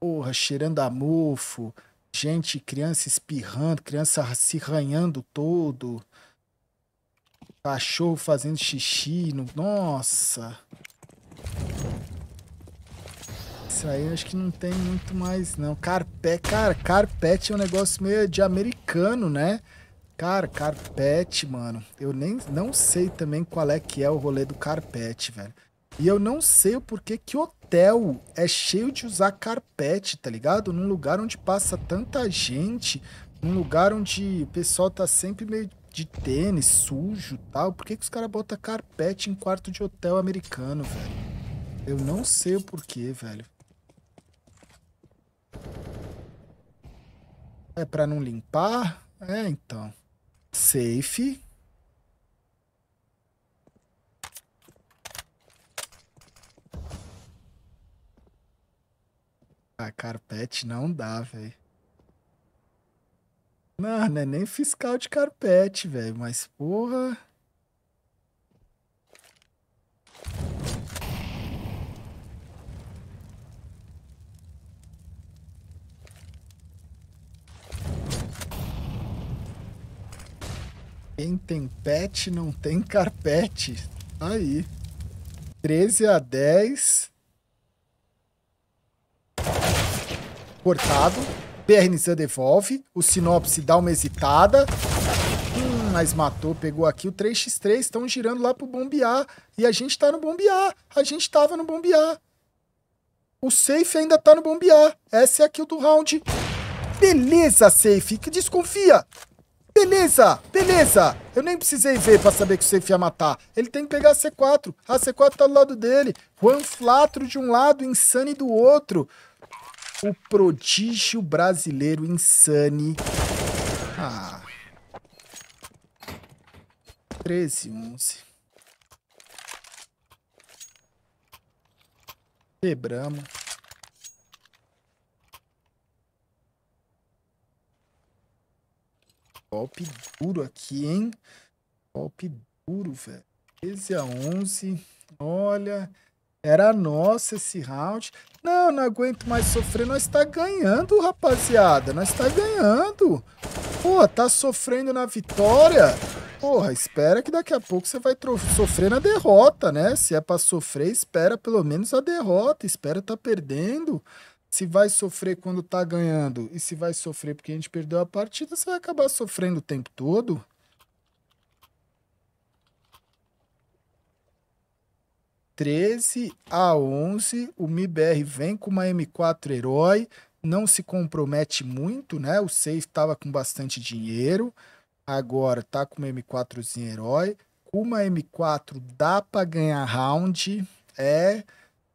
porra, cheirando a mofo, gente, criança espirrando, criança se ranhando todo. Cachorro fazendo xixi, no... nossa isso aí acho que não tem muito mais, não. Carpete, cara, carpete é um negócio meio de americano, né? Cara, carpete, mano. Eu nem não sei também qual é que é o rolê do carpete, velho. E eu não sei o porquê que hotel é cheio de usar carpete, tá ligado? Num lugar onde passa tanta gente, num lugar onde o pessoal tá sempre meio de tênis, sujo tal. Por que, que os caras botam carpete em quarto de hotel americano, velho? Eu não sei o porquê, velho. É para não limpar? É, então. Safe. Ah, carpete não dá, velho. Não, não é nem fiscal de carpete, velho. Mas, porra... Quem tem pet não tem carpete. Aí. 13 a 10. Cortado. Bernizan devolve. O Sinopse dá uma hesitada. Hum, mas matou, pegou aqui o 3x3. Estão girando lá pro bombear. E a gente tá no bombear. A gente tava no bombear. O safe ainda tá no bombear. Essa é a kill do round. Beleza, safe. Desconfia. Beleza, beleza. Eu nem precisei ver pra saber que o safe ia matar. Ele tem que pegar a C4. A C4 tá do lado dele. Juan Flatro de um lado, Insane do outro. O prodígio brasileiro Insane. Ah. 13, 11. Quebramos. Golpe duro aqui, hein? Golpe duro, velho. 13 a 11. Olha, era nosso esse round. Não, não aguento mais sofrer. Nós tá ganhando, rapaziada. Nós tá ganhando. Pô, tá sofrendo na vitória. Porra, espera que daqui a pouco você vai sofrer na derrota, né? Se é pra sofrer, espera pelo menos a derrota. Espera tá perdendo se vai sofrer quando tá ganhando e se vai sofrer porque a gente perdeu a partida, você vai acabar sofrendo o tempo todo. Treze a 11, o MIBR vem com uma M4 herói, não se compromete muito, né? O Seis estava com bastante dinheiro, agora tá com uma M4zinha herói. Uma M4 dá para ganhar round, é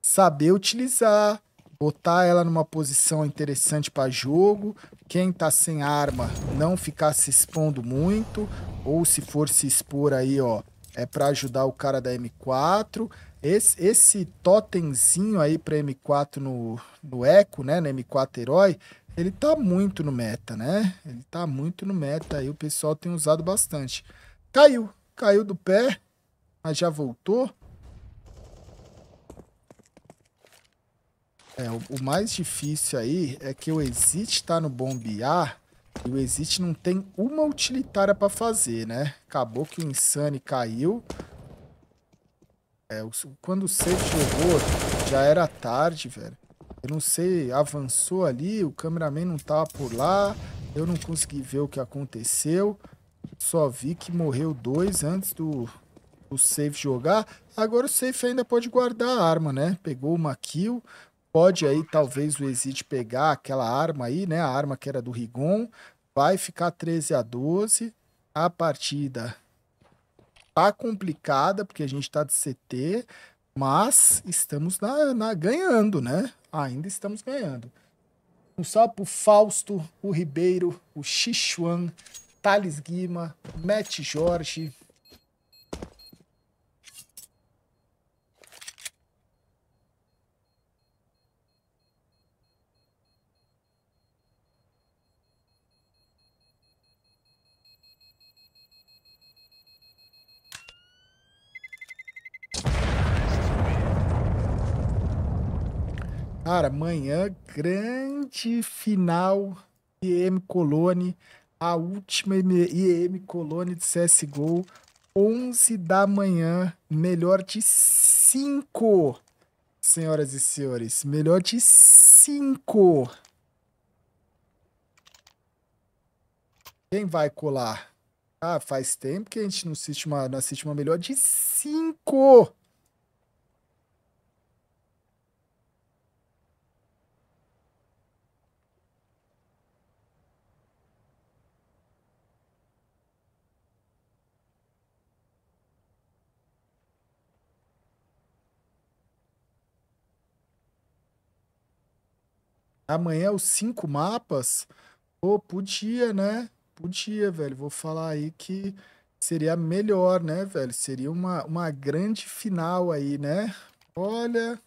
saber utilizar, botar ela numa posição interessante para jogo, quem tá sem arma não ficar se expondo muito, ou se for se expor aí, ó, é para ajudar o cara da M4. Esse, esse totemzinho aí para M4 no, no Eco, né, na M4 Herói, ele tá muito no meta, né? Ele tá muito no meta aí, o pessoal tem usado bastante. Caiu, caiu do pé, mas já voltou. É, o, o mais difícil aí é que o Exit está no bombear e o Exit não tem uma utilitária para fazer, né? Acabou que o Insane caiu. É, o, quando o safe chegou, já era tarde, velho. Eu não sei, avançou ali, o cameraman não tava por lá, eu não consegui ver o que aconteceu. Só vi que morreu dois antes do, do safe jogar. Agora o safe ainda pode guardar a arma, né? Pegou uma kill, pode aí talvez o Exit pegar aquela arma aí, né? A arma que era do Rigon. Vai ficar 13 a 12. A partida tá complicada, porque a gente tá de CT, mas estamos na, na ganhando, né? Ainda estamos ganhando. Um salve pro Fausto, o Ribeiro, o Xixuan, Thales Guima, Matt Jorge, Cara, amanhã, grande final IEM Colone, a última IEM Colone de CSGO, 11 da manhã, melhor de 5, senhoras e senhores, melhor de 5. Quem vai colar? Ah, faz tempo que a gente não assiste uma, não assiste uma melhor de 5. amanhã é os cinco mapas, pô, podia, né? Podia, velho. Vou falar aí que seria melhor, né, velho? Seria uma, uma grande final aí, né? Olha.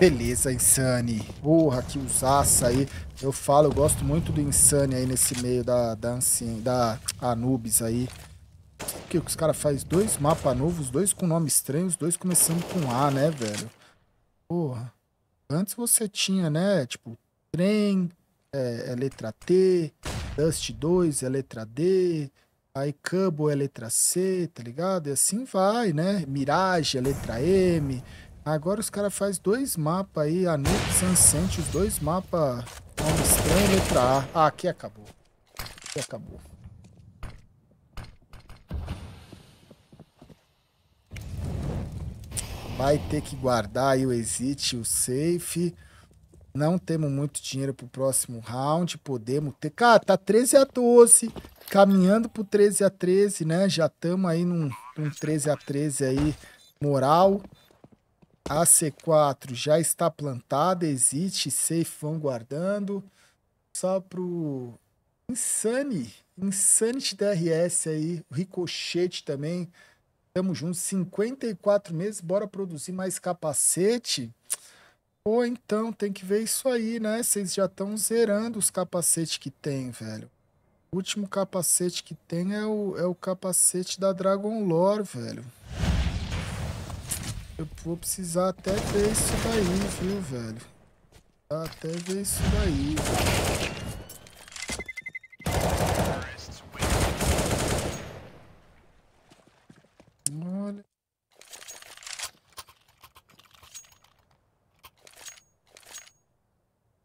Beleza, Insane. Porra, que usaça aí. Eu falo, eu gosto muito do Insane aí nesse meio da, da, Ancien, da Anubis aí. Que os caras fazem dois mapas novos, dois com nome estranho, os dois começando com A, né, velho? Porra. Antes você tinha, né, tipo, trem, é, é letra T, Dust 2 é letra D, aí Cabo é letra C, tá ligado? E assim vai, né? Mirage é letra M, Agora os caras fazem dois mapas aí, Anub Sansente, os dois mapas nome estranho e letra A. Ah, aqui acabou. Aqui acabou. Vai ter que guardar aí o exit, o safe. Não temos muito dinheiro pro próximo round. Podemos ter. Cara, tá 13 a 12. Caminhando pro 13 a 13, né? Já estamos aí num, num 13 a 13 aí, moral. A C4 já está plantada, existe, safe guardando Só pro Insane, Insane DRS aí, ricochete também. Tamo junto, 54 meses, bora produzir mais capacete. Ou então tem que ver isso aí, né? Vocês já estão zerando os capacetes que tem, velho. O último capacete que tem é o, é o capacete da Dragon Lore, velho. Eu vou precisar até ver isso daí, viu, velho? Até ver isso daí, velho.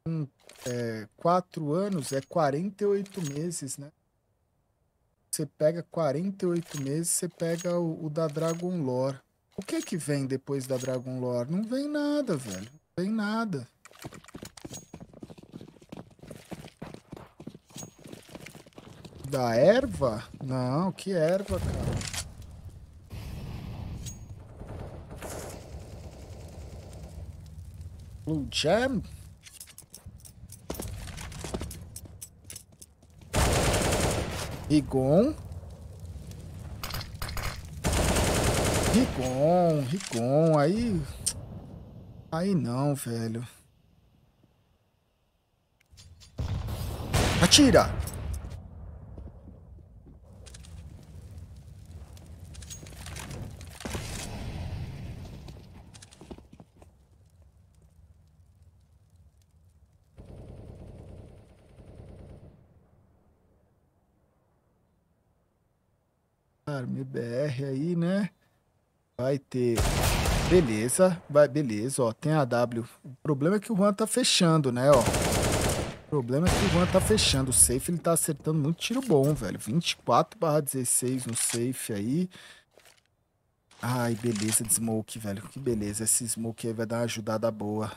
Hum, é, quatro anos é 48 meses, né? Você pega 48 meses, você pega o, o da Dragon Lore. O que é que vem depois da Dragon Lore? Não vem nada, velho. Não vem nada. Da erva? Não, que erva, cara. Blue Jam? Rigon? Ricon, Ricon, aí... Aí não, velho. Atira! Arme BR aí, né? Vai ter. Beleza, vai, beleza, ó, tem a W. O problema é que o Juan tá fechando, né, ó. O problema é que o Juan tá fechando. O safe, ele tá acertando muito tiro bom, velho. 24 barra 16 no safe aí. Ai, beleza de smoke, velho. Que beleza. Esse smoke aí vai dar uma ajudada boa.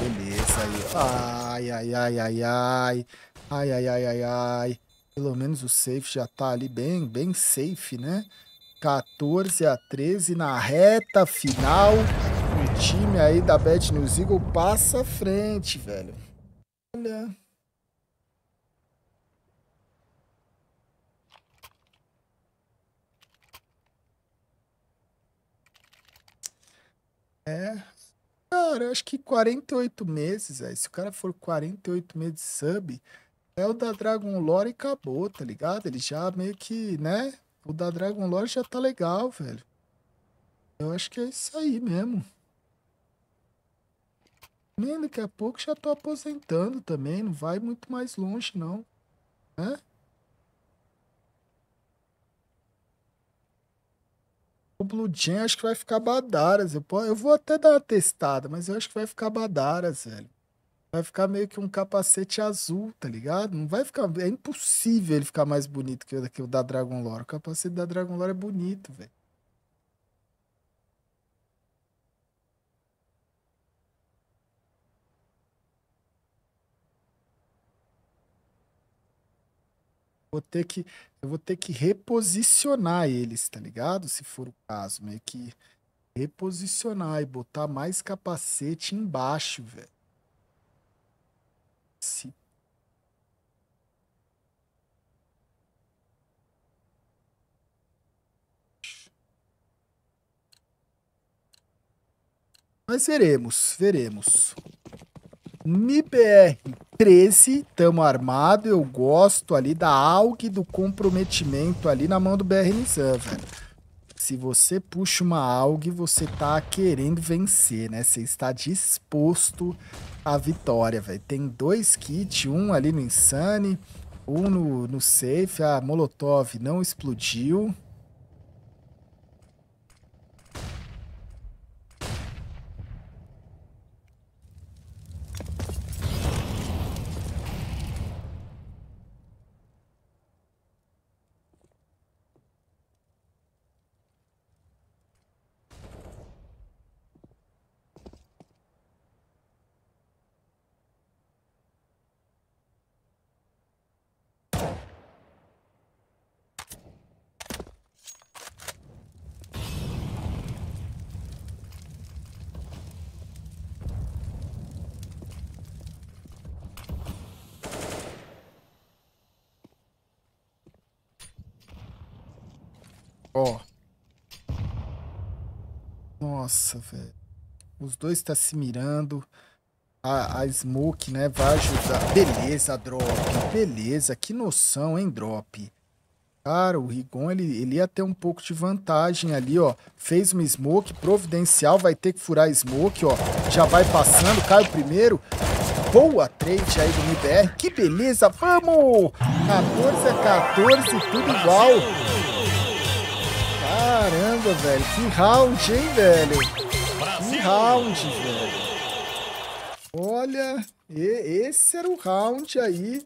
Beleza aí. Ai, ai, ai, ai, ai. Ai, ai, ai, ai, ai. Pelo menos o safe já tá ali bem, bem safe, né? 14 a 13 na reta final. O time aí da Bet News Eagle passa à frente, velho. Olha. É. Cara, eu acho que 48 meses, aí. Se o cara for 48 meses sub, é o da Dragon Lore e acabou, tá ligado? Ele já meio que, né? O da Dragon Lord já tá legal, velho. Eu acho que é isso aí mesmo. Nem daqui a pouco já tô aposentando também. Não vai muito mais longe, não. Né? O Blue Jam acho que vai ficar badaras. Eu, eu vou até dar uma testada, mas eu acho que vai ficar badaras, velho vai ficar meio que um capacete azul, tá ligado? Não vai ficar. É impossível ele ficar mais bonito que o, que o da Dragon Lore. O capacete da Dragon Lore é bonito, velho. Vou ter que, eu vou ter que reposicionar eles, tá ligado? Se for o caso, meio que reposicionar e botar mais capacete embaixo, velho. Mas veremos, veremos. MIBR 13, tamo armado. Eu gosto ali da AUG do comprometimento ali na mão do BR Nissan, velho. Se você puxa uma AUG, você tá querendo vencer, né? Você está disposto à vitória, velho. Tem dois kits, um ali no Insane, um no, no Safe. A ah, Molotov não explodiu. Nossa, velho. Os dois tá se mirando. A, a Smoke, né, vai ajudar. Beleza, Drop. Beleza, que noção, hein, Drop. Cara, o Rigon, ele, ele ia ter um pouco de vantagem ali, ó. Fez uma smoke, providencial, vai ter que furar smoke, ó. Já vai passando, cai o primeiro. Boa trade aí do MBR, que beleza, vamos! 14 a 14, tudo igual. Caramba, velho. Que round, hein, velho? Que round, velho. Olha, esse era o round aí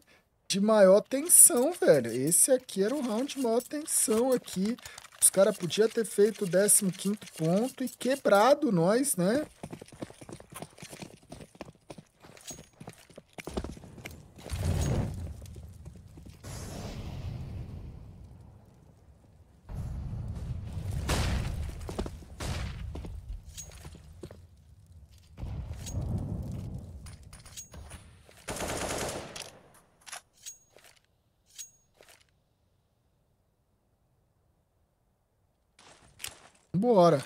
de maior tensão, velho. Esse aqui era o round de maior tensão aqui. Os caras podiam ter feito o 15 ponto e quebrado nós, né? Bora.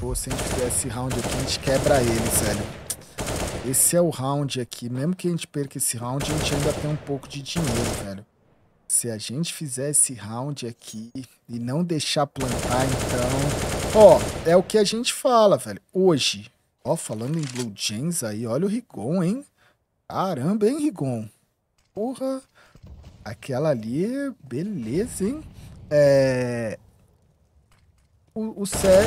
Pô, se a gente fizer esse round aqui, a gente quebra ele, velho. Esse é o round aqui. Mesmo que a gente perca esse round, a gente ainda tem um pouco de dinheiro, velho se a gente fizer esse round aqui e não deixar plantar, então... Ó, é o que a gente fala, velho. Hoje, ó, falando em Blue Jeans aí, olha o Rigon, hein? Caramba, hein, Rigon? Porra! Aquela ali, beleza, hein? É... O, o Cé...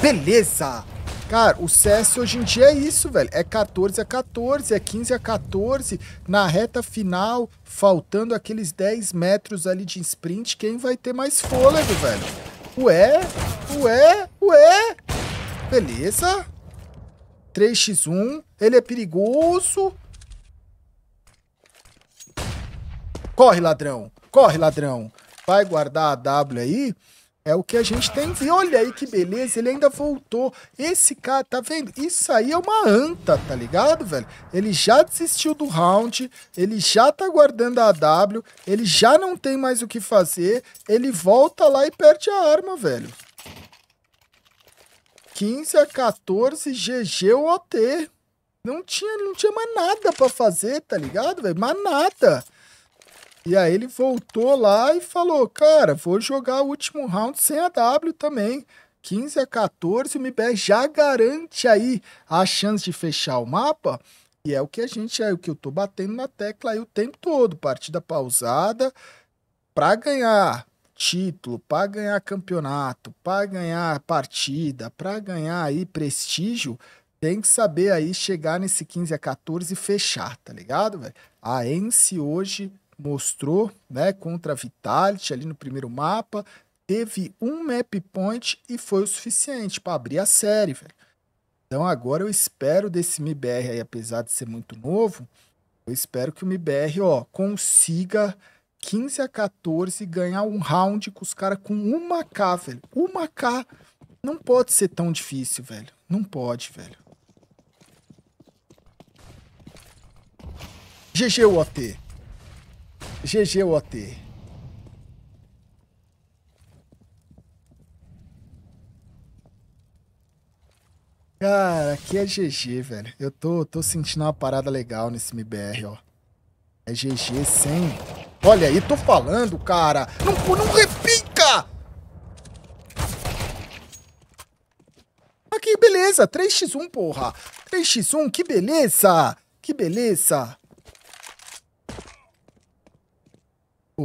Beleza! Cara, o CS hoje em dia é isso, velho. É 14 a 14, é 15 a 14. Na reta final, faltando aqueles 10 metros ali de sprint, quem vai ter mais fôlego, velho? Ué, ué, ué. Beleza. 3x1. Ele é perigoso. Corre, ladrão. Corre, ladrão. Vai guardar a W aí. É o que a gente tem. E olha aí que beleza, ele ainda voltou. Esse cara, tá vendo? Isso aí é uma anta, tá ligado, velho? Ele já desistiu do round, ele já tá guardando a W, ele já não tem mais o que fazer, ele volta lá e perde a arma, velho. 15 a 14, GG OT. Não tinha, não tinha mais nada pra fazer, tá ligado, velho? Mais nada. E aí ele voltou lá e falou: Cara, vou jogar o último round sem a W também. 15 a 14, o MIBR já garante aí a chance de fechar o mapa. E é o que a gente, é o que eu tô batendo na tecla aí o tempo todo. Partida pausada para ganhar título, para ganhar campeonato, para ganhar partida, para ganhar aí prestígio, tem que saber aí chegar nesse 15 a 14 e fechar, tá ligado, velho? A Ence hoje mostrou, né, contra a Vitality ali no primeiro mapa, teve um map point e foi o suficiente para abrir a série, velho. Então agora eu espero desse MBR aí, apesar de ser muito novo, eu espero que o MBR, ó, consiga 15 a 14 ganhar um round com os caras com uma K, velho. Uma K não pode ser tão difícil, velho. Não pode, velho. GG, UAT. OT. Cara, aqui é GG, velho. Eu tô, tô sentindo uma parada legal nesse MBR, ó. É GG 100. Olha aí, tô falando, cara. Não, não repica! Aqui, beleza. 3x1, porra. 3x1, que beleza. Que beleza.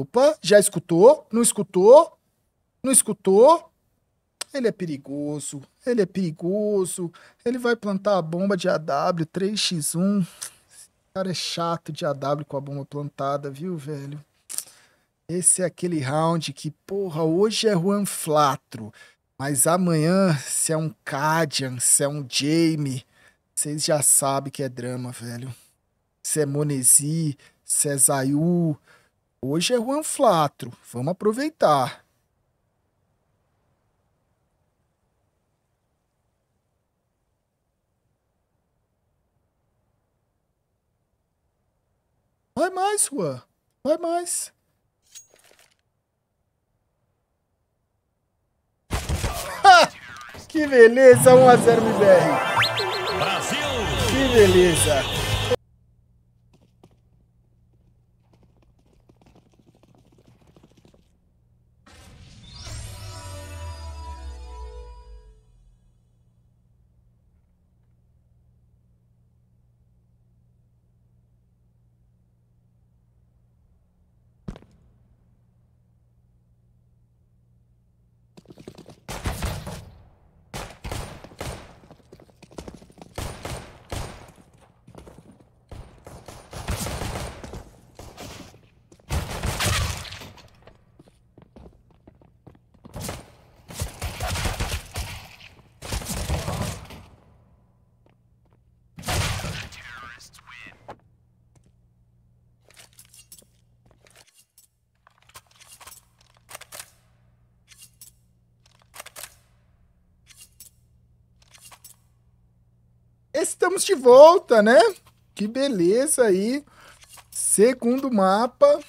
Opa, já escutou, não escutou, não escutou. Ele é perigoso, ele é perigoso, ele vai plantar a bomba de AW 3x1. Esse cara é chato de AW com a bomba plantada, viu, velho? Esse é aquele round que, porra, hoje é Juan Flatro, mas amanhã, se é um Cadian, se é um Jamie, vocês já sabem que é drama, velho. Se é Monesi, se é Zayu, Hoje é Juan Flatro. Vamos aproveitar. Vai mais, Juan. Vai mais. que beleza, 1x0 BR. Brasil! Que beleza. estamos de volta, né? Que beleza aí. Segundo mapa.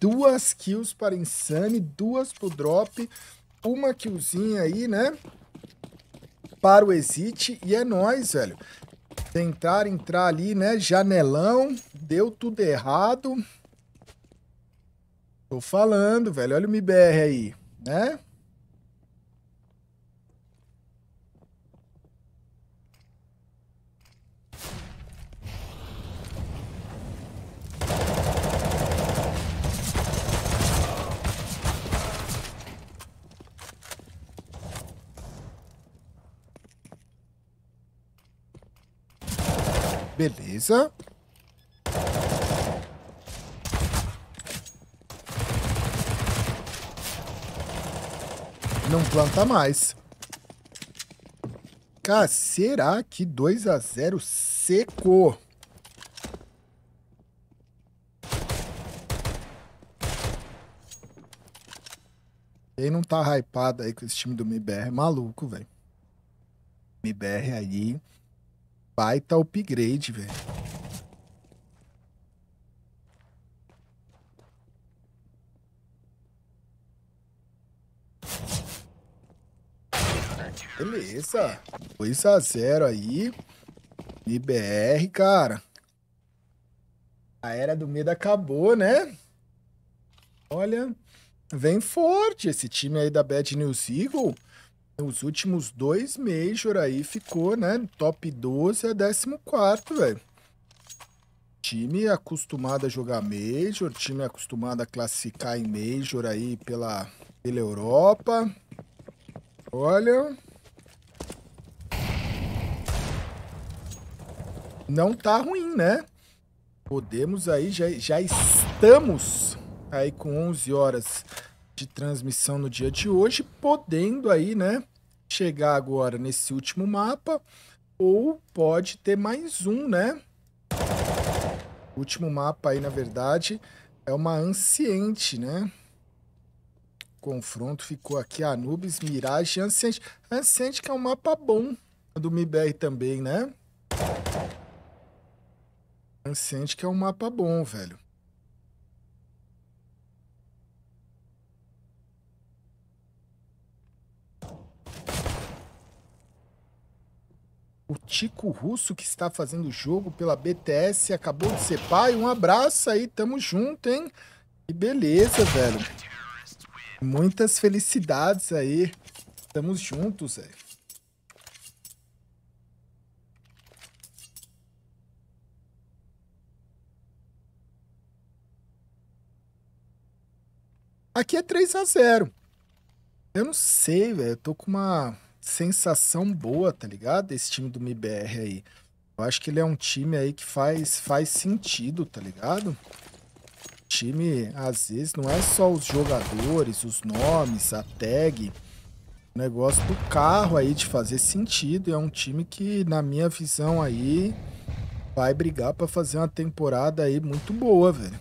Duas kills para Insane, duas pro drop, uma killzinha aí, né? Para o Exit e é nóis, velho. Tentar entrar ali, né? Janelão, deu tudo errado. Tô falando, velho. Olha o MBR aí, né? Beleza. Não planta mais. Cara, será que 2 a 0 seco? Quem não tá hypado aí com esse time do MBR, maluco, velho. MBR aí baita upgrade, velho. Beleza. 2 a 0 aí. IBR, cara. A era do medo acabou, né? Olha, vem forte esse time aí da Bad News Eagle. Os últimos dois Major aí ficou, né? Top 12 a 14, velho. Time acostumado a jogar Major, time acostumado a classificar em Major aí pela, pela Europa. Olha. Não tá ruim, né? Podemos aí, já, já estamos aí com 11 horas de transmissão no dia de hoje, podendo aí, né, chegar agora nesse último mapa, ou pode ter mais um, né? O último mapa aí, na verdade, é uma Anciente, né? O confronto ficou aqui Anubis, Mirage Anciente. Anciente que é um mapa bom do MIBR também, né? Anciente que é um mapa bom, velho. O Tico Russo que está fazendo o jogo pela BTS acabou de ser pai. Um abraço aí, tamo junto, hein? Que beleza, velho. Muitas felicidades aí. tamo juntos, velho. Aqui é 3 a 0 Eu não sei, velho. Eu tô com uma sensação boa, tá ligado? Esse time do MBR aí. Eu acho que ele é um time aí que faz, faz sentido, tá ligado? Time, às vezes, não é só os jogadores, os nomes, a tag. O negócio do carro aí de fazer sentido. É um time que, na minha visão aí, vai brigar para fazer uma temporada aí muito boa, velho.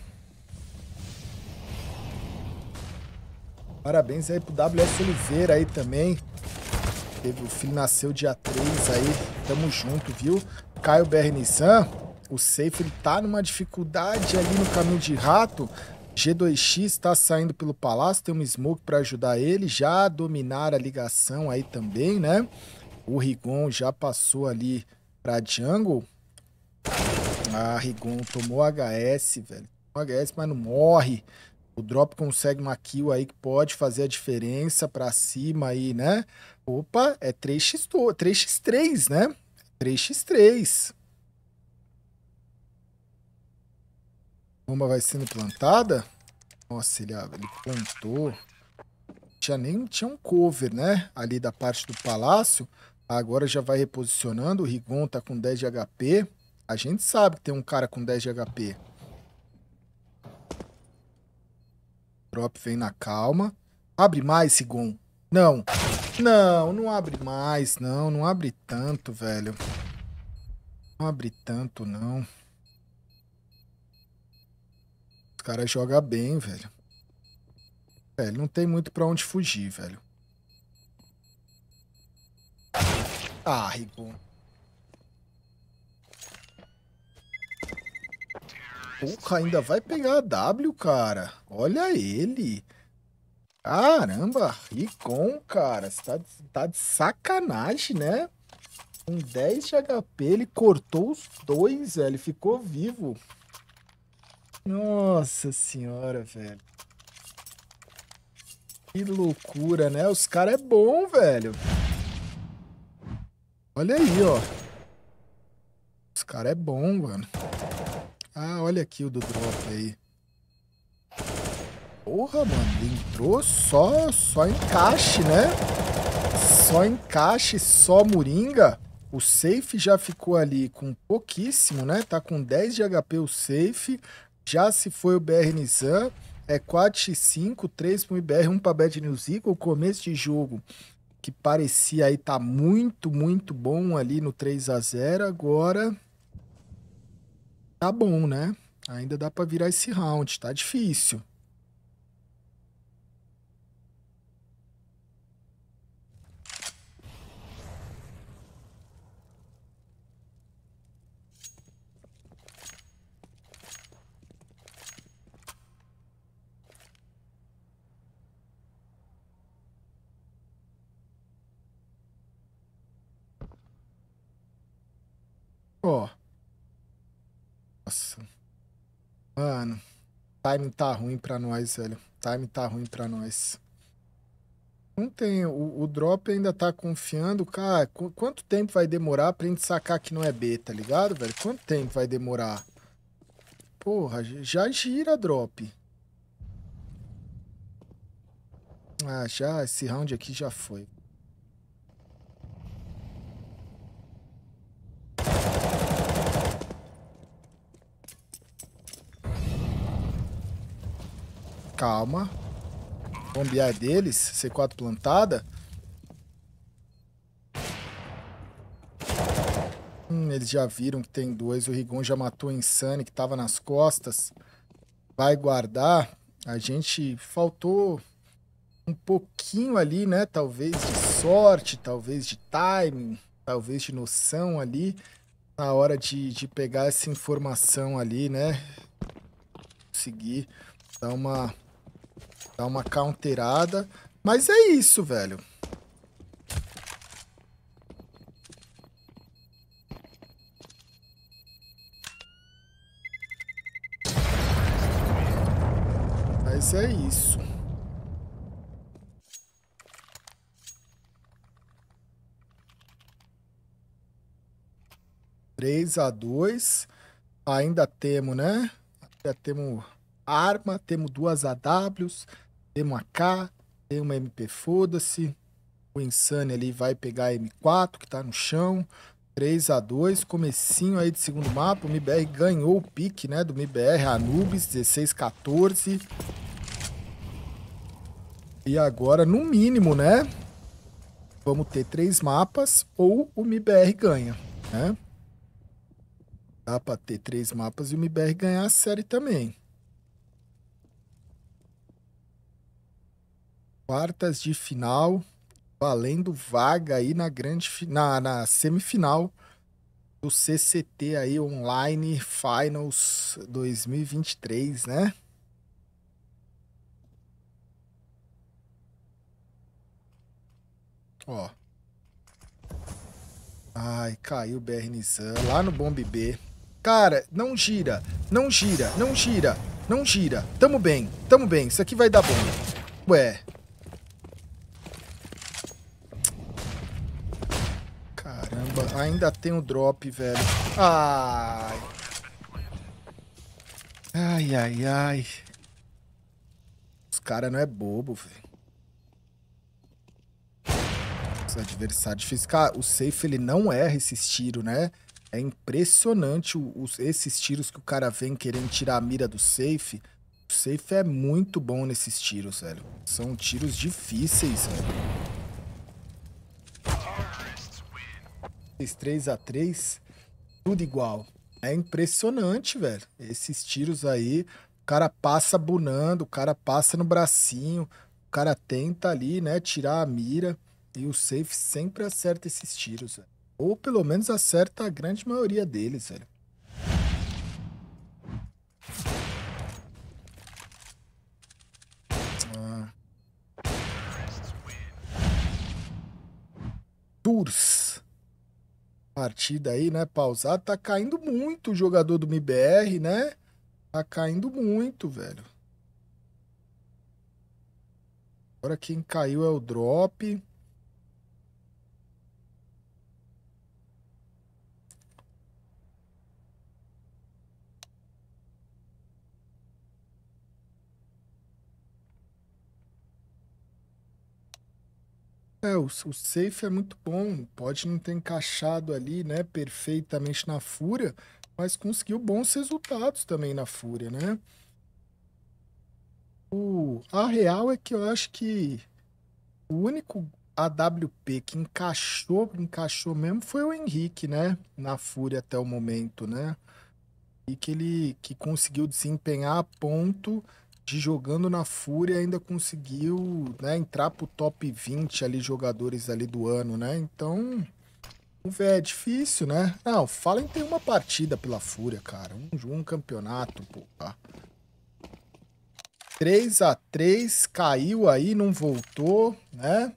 Parabéns aí pro WS Oliveira aí também. Teve, o filho nasceu dia 3 aí. Tamo junto, viu? Caio BR Nissan. O Safe ele tá numa dificuldade ali no caminho de rato. G2X está saindo pelo palácio, tem um smoke para ajudar ele, já dominar a ligação aí também, né? O Rigon já passou ali para jungle. Ah, Rigon tomou HS, velho. Tomou HS, mas não morre. O drop consegue uma kill aí que pode fazer a diferença pra cima aí, né? Opa, é 3x, 3x3, né? 3x3. Bomba vai sendo plantada. Nossa, ele, ele plantou. Tinha nem tinha um cover, né? Ali da parte do palácio. Agora já vai reposicionando. O Rigon tá com 10 de HP. A gente sabe que tem um cara com 10 de HP. Trop vem na calma. Abre mais, Sigon. Não. Não, não abre mais, não. Não abre tanto, velho. Não abre tanto, não. Os caras jogam bem, velho. Velho, é, não tem muito pra onde fugir, velho. Ah, Rigon. Porra, ainda vai pegar a W, cara. Olha ele. Caramba, Ricon, cara. Você tá, tá de sacanagem, né? Com 10 de HP, ele cortou os dois, velho. Ficou vivo. Nossa senhora, velho. Que loucura, né? Os caras é bom, velho. Olha aí, ó. Os caras é bom, mano. Ah, olha aqui o do drop aí. Porra, mano, entrou só, só encaixe, né? Só encaixe, só moringa. O safe já ficou ali com pouquíssimo, né? Tá com 10 de HP o safe. Já se foi o BR Nizam. É 4x5, 3 pro IBR, 1 pra Bad News Eagle. Começo de jogo que parecia aí tá muito, muito bom ali no 3 x 0 Agora tá bom, né? Ainda dá para virar esse round, tá difícil. Mano, time tá ruim pra nós, velho. Time tá ruim pra nós. Não tem. O, o Drop ainda tá confiando. Cara, qu quanto tempo vai demorar pra gente sacar que não é B, tá ligado, velho? Quanto tempo vai demorar? Porra, já gira Drop. Ah, já. Esse round aqui já foi. Calma. Bombear é deles. C4 plantada. Hum, eles já viram que tem dois. O Rigon já matou o Insane, que tava nas costas. Vai guardar. A gente faltou um pouquinho ali, né? Talvez de sorte, talvez de timing, talvez de noção ali. Na hora de, de pegar essa informação ali, né? Conseguir dar uma Dá uma counterada. Mas é isso, velho. Mas é isso. Três a dois. Ainda temos, né? Ainda temos arma, temos duas AWs, tem uma K, tem uma MP Foda-se. O Insane ali vai pegar a M4, que tá no chão. 3 a 2 comecinho aí de segundo mapa, o MBR ganhou o pique, né, do MBR, Anubis, 16 14. E agora, no mínimo, né, vamos ter três mapas ou o MBR ganha, né? Dá pra ter três mapas e o MBR ganhar a série também. quartas de final, valendo vaga aí na grande na, na semifinal do CCT aí online Finals 2023, né? Ó. Ai, caiu o BRNZAN lá no Bomb B. Cara, não gira, não gira, não gira, não gira. Tamo bem, tamo bem. Isso aqui vai dar bom. Ué, Caramba, ainda tem o drop, velho. Ai. Ai, ai, ai. Os cara não é bobo, velho. Os adversários difícil. Cara, o safe, ele não erra esses tiros, né? É impressionante os, esses tiros que o cara vem querendo tirar a mira do safe. O safe é muito bom nesses tiros, velho. São tiros difíceis, velho. 3 a 3 tudo igual. É impressionante, velho. Esses tiros aí, o cara passa bunando, o cara passa no bracinho, o cara tenta ali, né, tirar a mira e o safe sempre acerta esses tiros, velho. Ou pelo menos acerta a grande maioria deles, velho. Ah. Tours partida aí, né, pausado, tá caindo muito o jogador do MBR, né? Tá caindo muito, velho. Agora quem caiu é o Drop. É, o, o safe é muito bom, pode não ter encaixado ali, né, perfeitamente na Fúria, mas conseguiu bons resultados também na Fúria, né? O, a real é que eu acho que o único AWP que encaixou, encaixou mesmo foi o Henrique, né? Na Fúria até o momento, né? E que ele que conseguiu desempenhar a ponto de jogando na Fúria ainda conseguiu né, entrar pro top 20 ali jogadores ali do ano, né? Então, véio, é difícil, né? Não, o Fallen tem uma partida pela Fúria, cara. Um, um campeonato, pô. 3 tá? a 3 caiu aí, não voltou, né?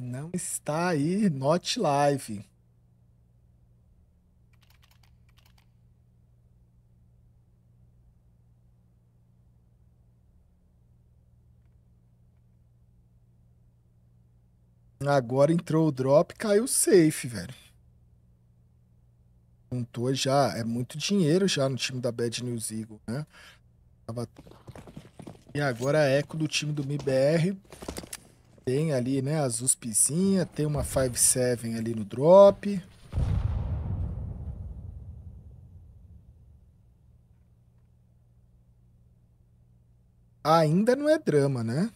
Não está aí, not live. Agora entrou o drop, caiu o safe, velho. Juntou já, é muito dinheiro já no time da Bad News Eagle, né? Tava... E agora a é eco do time do MBR tem ali, né, as USPzinha, tem uma 5.7 ali no drop. Ainda não é drama, né?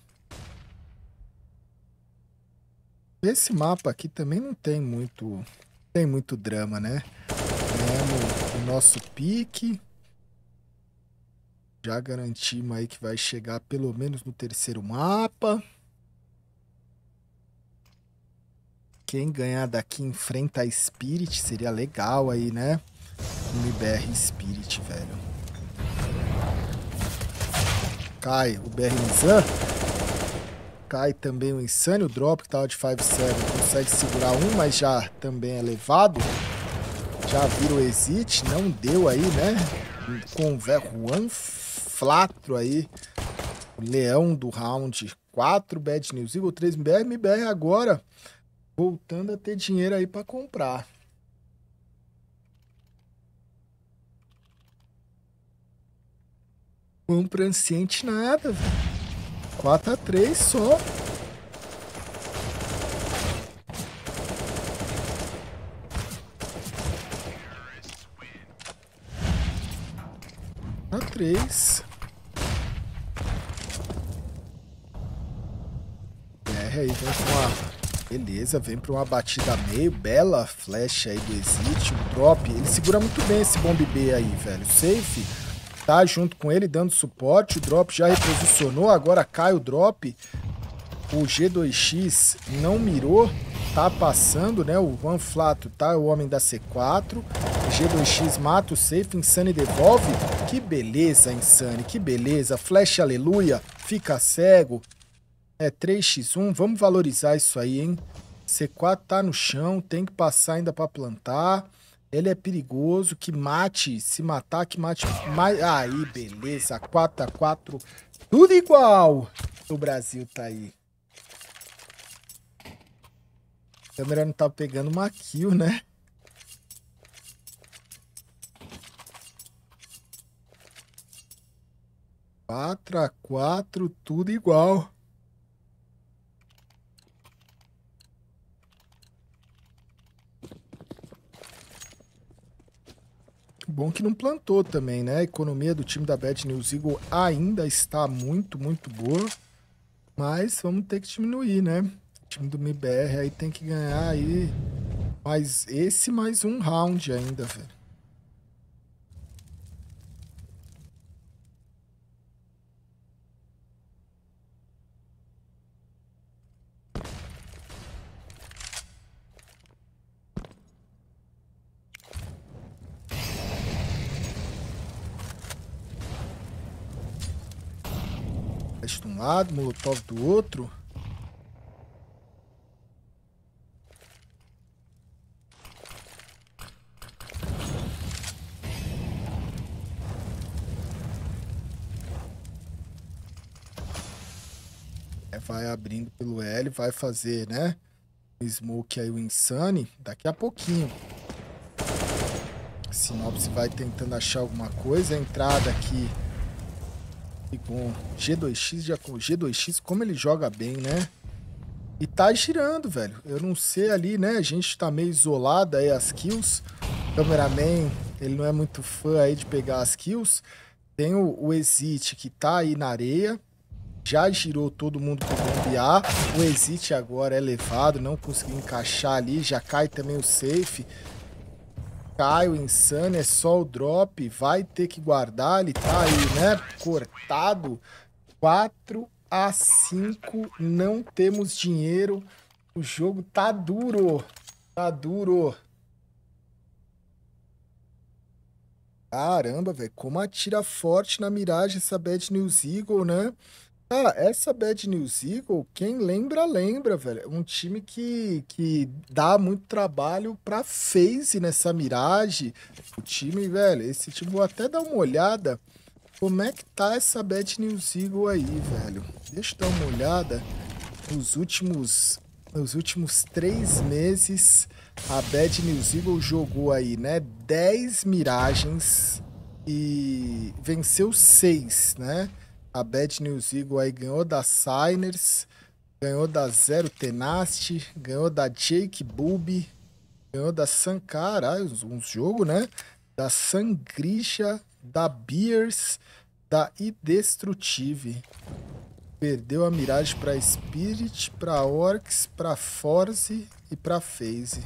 Esse mapa aqui também não tem muito, tem muito drama, né? Temos o nosso pique. Já garantimos aí que vai chegar pelo menos no terceiro mapa. quem ganhar daqui enfrenta a Spirit, seria legal aí, né? MBR Spirit, velho. Cai o BR Nizam. Cai também o Insane, o drop que tava de 5-7 consegue segurar um, mas já também é levado. Já vira o exit, não deu aí, né? Com o Flatro aí, o leão do round 4, Bad News Eagle 3 MBR, MBR agora voltando a ter dinheiro aí para comprar. Quão pranciente nada, velho. 4 a 3 só. A 3. Erra aí, vamos lá. Beleza, vem para uma batida meio, bela flecha aí do Exit, um drop. Ele segura muito bem esse bomb B aí, velho. Safe tá junto com ele dando suporte, o drop já reposicionou, agora cai o drop. O G2X não mirou, tá passando, né? O Van Flato tá, o homem da C4. G2X mata o safe, Insane devolve. Que beleza, Insane, que beleza. Flash, aleluia, fica cego, é 3x1, vamos valorizar isso aí, hein? C4 tá no chão, tem que passar ainda pra plantar. Ele é perigoso, que mate, se matar, que mate mais. Aí, beleza, 4 x 4 tudo igual. O Brasil tá aí. A câmera não tá pegando uma kill, né? Quatro a quatro, tudo igual. bom que não plantou também, né? A economia do time da Bad News Eagle ainda está muito, muito boa. Mas vamos ter que diminuir, né? O time do MBR aí tem que ganhar aí mais esse mais um round ainda, velho. de um lado, Molotov do outro. É, vai abrindo pelo L, vai fazer, né? Smoke aí, o Insane, daqui a pouquinho. Sinopse vai tentando achar alguma coisa. A entrada aqui e com G2X, já com G2X, como ele joga bem, né? E tá girando, velho. Eu não sei ali, né? A gente tá meio isolado aí as kills. O cameraman, ele não é muito fã aí de pegar as kills. Tem o, o Exit que tá aí na areia. Já girou todo mundo pro bombear. O Exit agora é levado, não conseguiu encaixar ali. Já cai também o safe. Caio Insano, é só o drop, vai ter que guardar, ele tá aí, né, cortado. 4 a 5, não temos dinheiro, o jogo tá duro, tá duro. Caramba, velho, como atira forte na miragem essa Bad News Eagle, né? Ah, essa Bad News Eagle, quem lembra, lembra, velho. Um time que, que dá muito trabalho pra FaZe nessa miragem. O time, velho, esse time, vou até dar uma olhada. Como é que tá essa Bad News Eagle aí, velho? Deixa eu dar uma olhada. Nos últimos, nos últimos três meses, a Bad News Eagle jogou aí, né? Dez miragens e venceu seis, né? A Bad News Eagle aí ganhou da Signers, ganhou da Zero Tenacity, ganhou da Jake Booby, ganhou da San Caralho, uns, uns jogos, né? Da Sangrisha, da Beers, da Indestructive. Perdeu a miragem para Spirit, para Orcs, para Force e para Phase.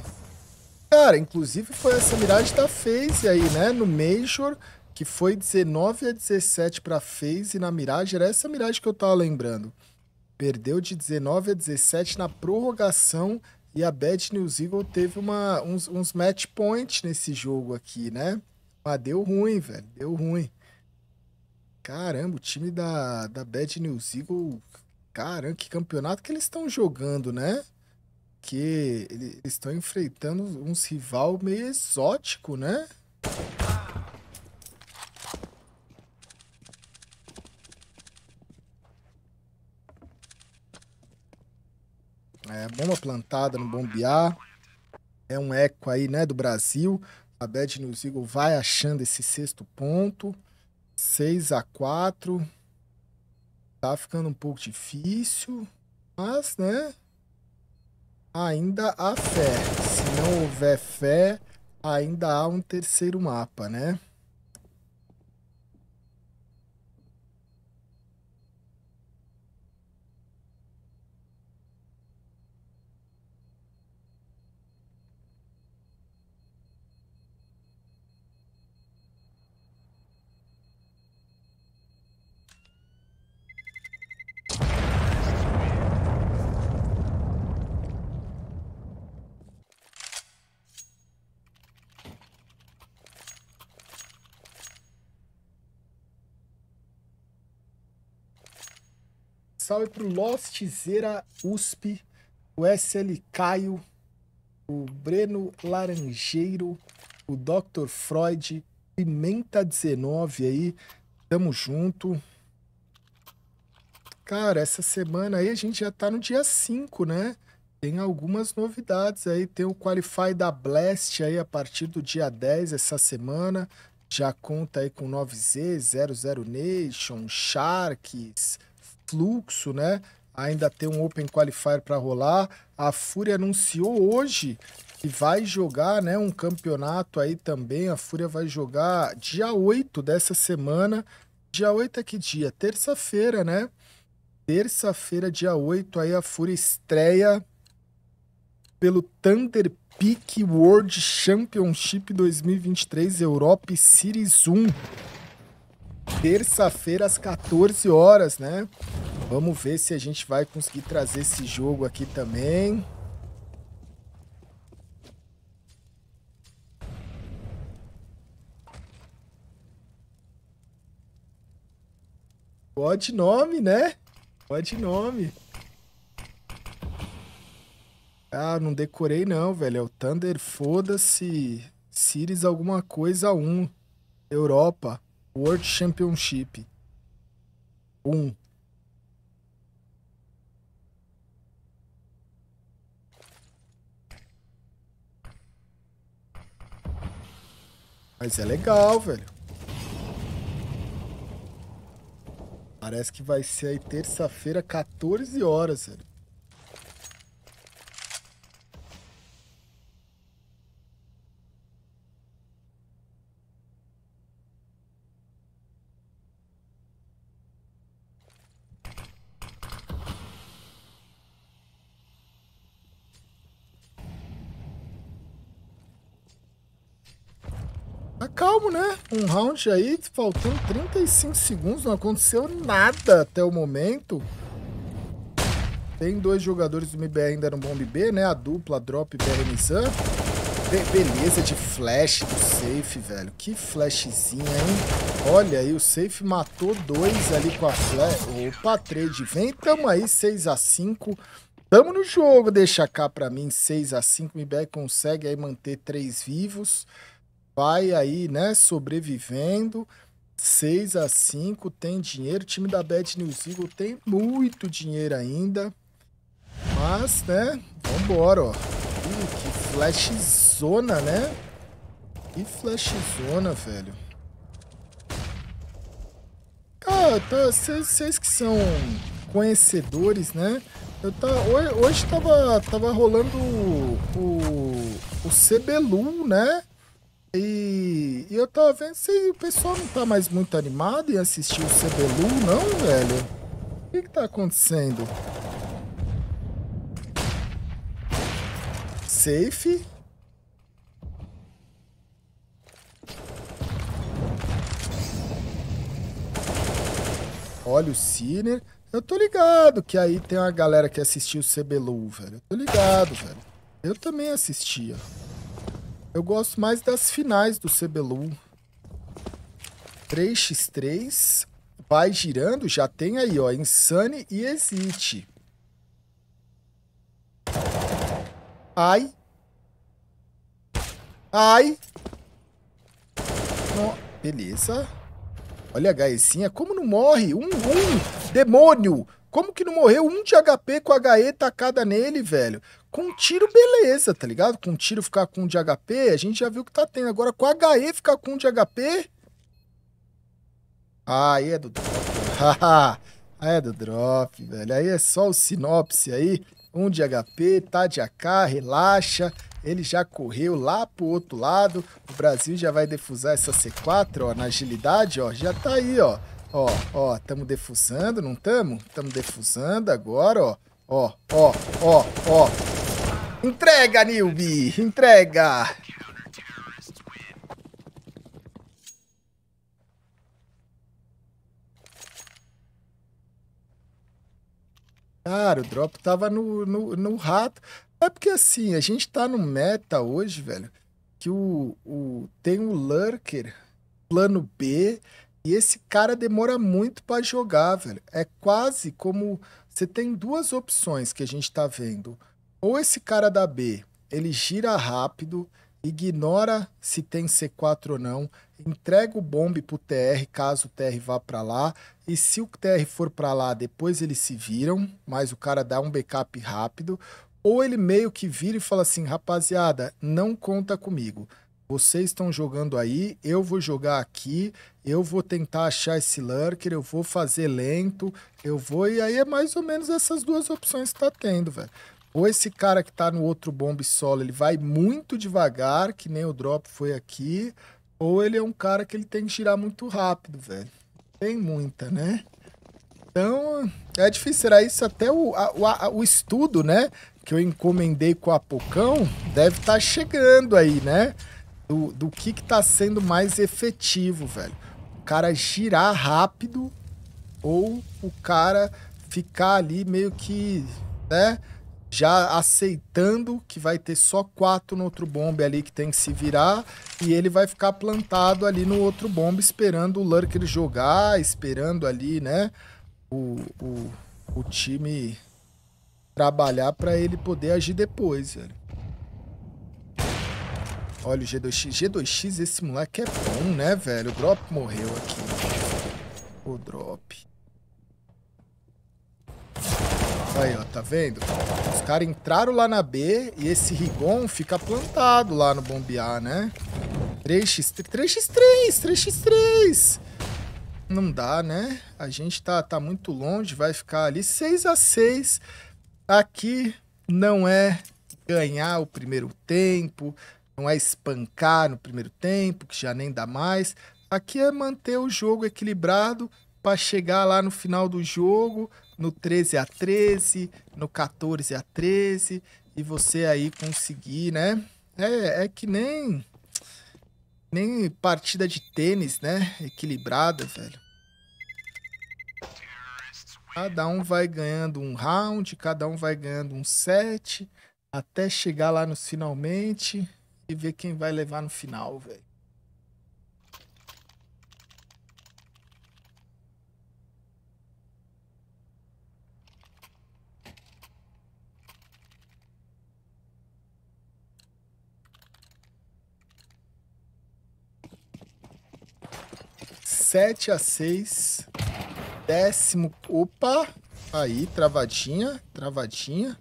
Cara, inclusive foi essa miragem da Phase aí, né? No Major que foi 19 a 17 para Phase na Mirage, era essa Mirage que eu tava lembrando. Perdeu de 19 a 17 na prorrogação e a Bad News Eagle teve uma, uns, uns match points nesse jogo aqui, né? Mas deu ruim, velho, deu ruim. Caramba, o time da, da Bad News Eagle, caramba, que campeonato que eles estão jogando, né? Que eles estão enfrentando uns rival meio exótico, né? É, bomba plantada no bombear. É um eco aí, né, do Brasil. A Bad News Eagle vai achando esse sexto ponto. 6 a 4 Tá ficando um pouco difícil, mas, né, ainda há fé. Se não houver fé, ainda há um terceiro mapa, né? Salve pro Zera USP, o SL Caio, o Breno Laranjeiro, o Dr. Freud, Pimenta19 aí, tamo junto. Cara, essa semana aí a gente já tá no dia 5, né? Tem algumas novidades aí, tem o Qualify da Blast aí a partir do dia 10 essa semana, já conta aí com 9Z, 00 Nation, Sharks, fluxo, né? Ainda tem um Open Qualifier para rolar. A Fúria anunciou hoje que vai jogar, né, um campeonato aí também. A Fúria vai jogar dia 8 dessa semana. Dia 8 é que dia? Terça-feira, né? Terça-feira, dia 8, aí a Fúria estreia pelo Thunder Peak World Championship 2023 Europe Series 1 terça-feira às 14 horas, né? Vamos ver se a gente vai conseguir trazer esse jogo aqui também. Pode nome, né? Pode nome. Ah, não decorei não, velho. É o Thunder, foda-se. Cires, alguma coisa 1. Europa. World Championship 1. Um. Mas é legal, velho. Parece que vai ser aí terça-feira, 14 horas, velho. Um round aí, faltando 35 segundos, não aconteceu nada até o momento. Tem dois jogadores do MBR ainda no bomb B, né? A dupla, a drop BR Nissan. Be beleza de flash do safe, velho. Que flashzinha, hein? Olha aí, o safe matou dois ali com a flash. Opa, trade vem. Tamo aí, 6x5. Tamo no jogo, deixa cá pra mim, 6x5. O MBR consegue aí manter três vivos vai aí, né, sobrevivendo. 6 a 5 tem dinheiro. O time da Bad News Eagle tem muito dinheiro ainda. Mas, né, vambora, ó. Ih, que flashzona, né? Que flashzona, velho. Cara, vocês tá, que são conhecedores, né? Eu tá, hoje tava, tava rolando o, o, o CBLU, né? E, e eu tava vendo se o pessoal não tá mais muito animado em assistir o CBLU, não, velho. O que que tá acontecendo? Safe. Olha o Ciner. Eu tô ligado que aí tem uma galera que assistiu o CBLU, velho. Eu tô ligado, velho. Eu também assistia. Eu gosto mais das finais do CBLU. 3x3. Vai girando, já tem aí, ó, Insane e Exit. Ai. Ai. No... Beleza. Olha a gaizinha, como não morre? Um, um. Demônio. Como que não morreu um de HP com HE tacada nele, velho? Com tiro, beleza, tá ligado? Com tiro ficar com um de HP, a gente já viu que tá tendo. Agora com HE ficar com um de HP. Aí é do drop. aí é do drop, velho. Aí é só o sinopse aí. Um de HP, tá de AK, relaxa. Ele já correu lá pro outro lado. O Brasil já vai defusar essa C4, ó, na agilidade, ó. Já tá aí, ó. Ó, ó, tamo defusando, não tamo? Tamo defusando agora, ó. Ó, ó, ó, ó. Entrega, Nilby! Entrega! Cara, o drop tava no, no, no rato. É porque assim, a gente tá no meta hoje, velho, que o, o tem um Lurker, plano B, e esse cara demora muito para jogar, velho. É quase como você tem duas opções que a gente tá vendo. Ou esse cara da B, ele gira rápido, ignora se tem C4 ou não, entrega o bombe pro TR caso o TR vá para lá, e se o TR for para lá, depois eles se viram, mas o cara dá um backup rápido, ou ele meio que vira e fala assim: "Rapaziada, não conta comigo" vocês estão jogando aí, eu vou jogar aqui, eu vou tentar achar esse lurker, eu vou fazer lento, eu vou. E aí é mais ou menos essas duas opções que tá tendo, velho. Ou esse cara que tá no outro bomb solo, ele vai muito devagar, que nem o drop foi aqui, ou ele é um cara que ele tem que girar muito rápido, velho. Tem muita, né? Então, é difícil, será isso até o, a, o, o estudo, né? Que eu encomendei com a Pocão, deve estar tá chegando aí, né? do, do que que tá sendo mais efetivo, velho. O cara girar rápido ou o cara ficar ali meio que, né, já aceitando que vai ter só quatro no outro bombe ali que tem que se virar e ele vai ficar plantado ali no outro bombe esperando o Lurker jogar, esperando ali, né, o, o, o time trabalhar para ele poder agir depois, velho. Olha o G2X. G2X, esse moleque é bom, né, velho? O Drop morreu aqui. O Drop. Aí, ó, tá vendo? Os caras entraram lá na B e esse Rigon fica plantado lá no bombear, né? 3x3, 3x3, 3x3. Não dá, né? A gente tá, tá muito longe, vai ficar ali 6x6. Aqui não é ganhar o primeiro tempo, não é espancar no primeiro tempo, que já nem dá mais. Aqui é manter o jogo equilibrado para chegar lá no final do jogo, no 13 a 13, no 14 a 13, e você aí conseguir, né? É, é que nem nem partida de tênis, né? Equilibrada, velho. Cada um vai ganhando um round, cada um vai ganhando um set, até chegar lá nos finalmente e ver quem vai levar no final, velho. Sete a seis, décimo, opa, aí, travadinha, travadinha.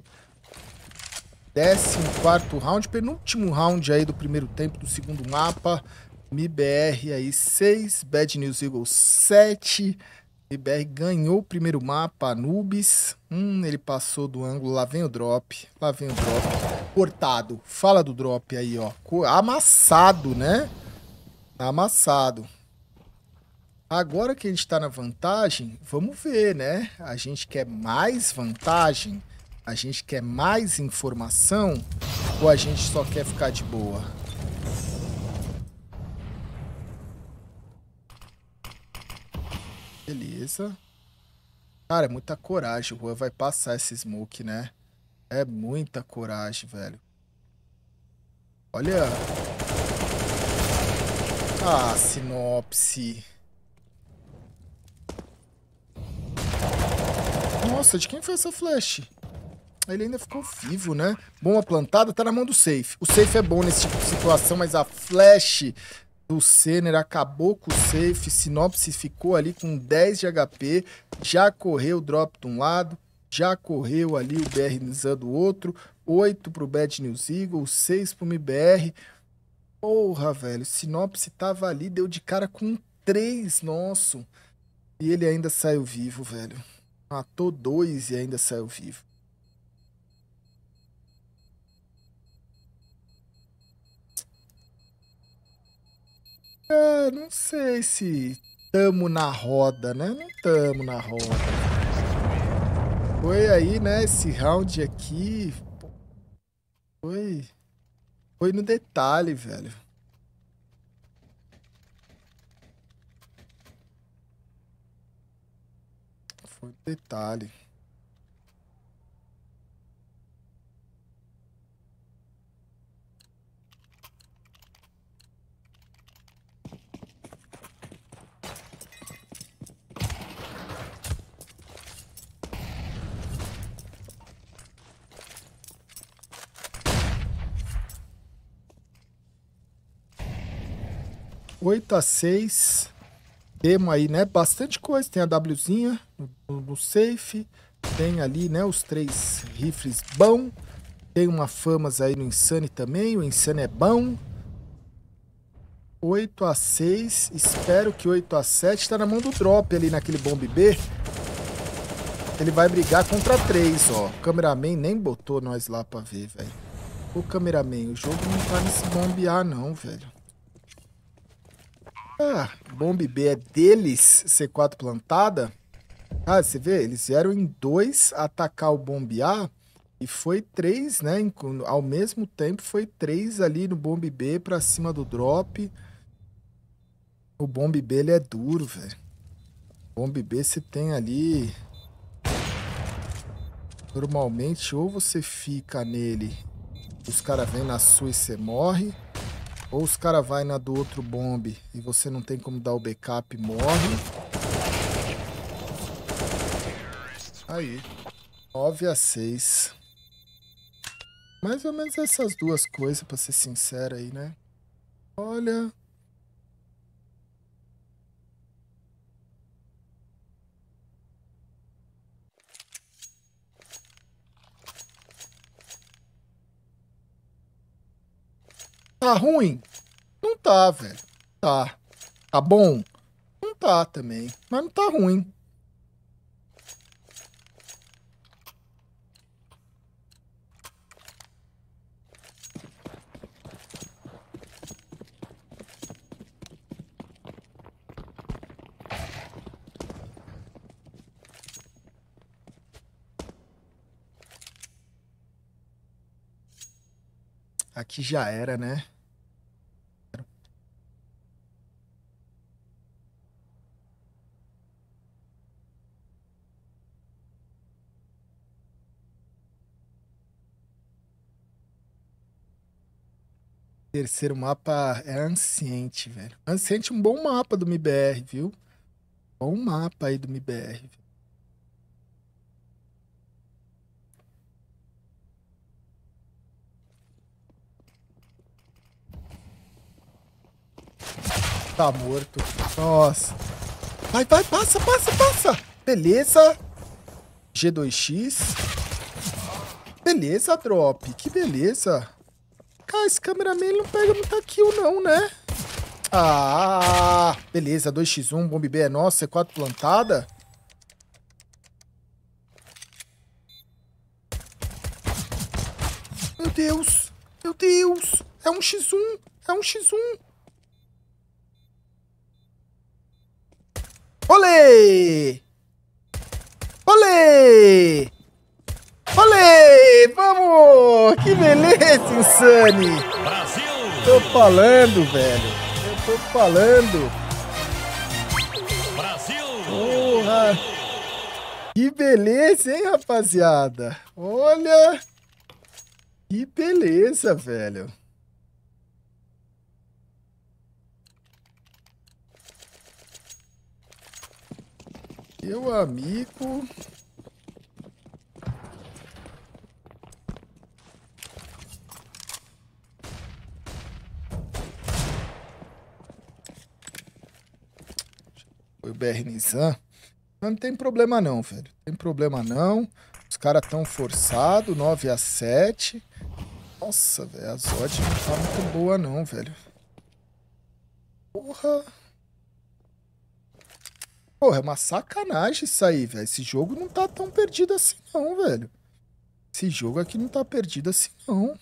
14 round, penúltimo round aí do primeiro tempo do segundo mapa. MBR aí 6, Bad News Eagle 7. MBR ganhou o primeiro mapa, Anubis. Hum, ele passou do ângulo, lá vem o drop, lá vem o drop. Cortado, fala do drop aí, ó. Amassado, né? Amassado. Agora que a gente tá na vantagem, vamos ver, né? A gente quer mais vantagem? A gente quer mais informação ou a gente só quer ficar de boa? Beleza. Cara, é muita coragem. O Juan vai passar esse smoke, né? É muita coragem, velho. Olha. Ah, sinopse. Nossa, de quem foi essa flash? Ele ainda ficou vivo, né? Bomba plantada, tá na mão do safe. O safe é bom nesse tipo de situação, mas a flash do Senner acabou com o safe. Sinopse ficou ali com 10 de HP. Já correu o drop de um lado. Já correu ali o BR do outro. 8 pro Bad News Eagle, 6 pro MBR. Porra, velho. Sinopse tava ali, deu de cara com 3, nosso. E ele ainda saiu vivo, velho. Matou dois e ainda saiu vivo. É, não sei se tamo na roda, né? Não tamo na roda. Foi aí, né? Esse round aqui. Foi. Foi no detalhe, velho. Foi no detalhe. 8 a 6 Temos aí, né? Bastante coisa. Tem a Wzinha no, no safe. Tem ali, né? Os três rifles bom. Tem uma Famas aí no Insane também. O Insane é bom. 8 a 6 Espero que 8 a 7 Tá na mão do drop ali naquele bomb B. Ele vai brigar contra três, ó. O cameraman nem botou nós lá pra ver, velho. O cameraman, o jogo não tá nesse bombear não, velho. Ah, Bomb B é deles, C4 plantada. Ah, você vê, eles vieram em dois atacar o Bomb A e foi três, né? Ao mesmo tempo foi três ali no Bomb B pra cima do drop. O Bomb B ele é duro, velho. Bomb B você tem ali... Normalmente ou você fica nele, os caras vêm na sua e você morre ou os cara vai na do outro bomb e você não tem como dar o backup morre. Aí. 9 a 6. Mais ou menos essas duas coisas, pra ser sincero aí, né? Olha, Tá ruim? Não tá, velho. Tá. Tá bom? Não tá também. Mas não tá ruim. Aqui já era, né? Terceiro mapa é Anciente, velho. Anciente é um bom mapa do MBR, viu? Bom mapa aí do MBR. Tá morto. Nossa. Vai, vai, passa, passa, passa. Beleza. G2X. Beleza, drop. Que beleza. Ah, esse cameraman ele não pega muita kill não, né? Ah, beleza, 2x1, bomb B é nossa, C4 é plantada. Meu Deus, meu Deus, é um x1, é um x1. Olê! Olê! Olê! Vamos! Que beleza, Insane! Brasil! Tô falando, velho. Eu tô falando. Brasil! Porra! Que beleza, hein, rapaziada? Olha! Que beleza, velho. Meu amigo... BR Nizam. Não tem problema não, velho. Tem problema não. Os caras tão forçado, 9 a 7. Nossa, velho, a Zod não tá muito boa não, velho. Porra. Porra, é uma sacanagem isso aí, velho. Esse jogo não tá tão perdido assim não, velho. Esse jogo aqui não tá perdido assim não.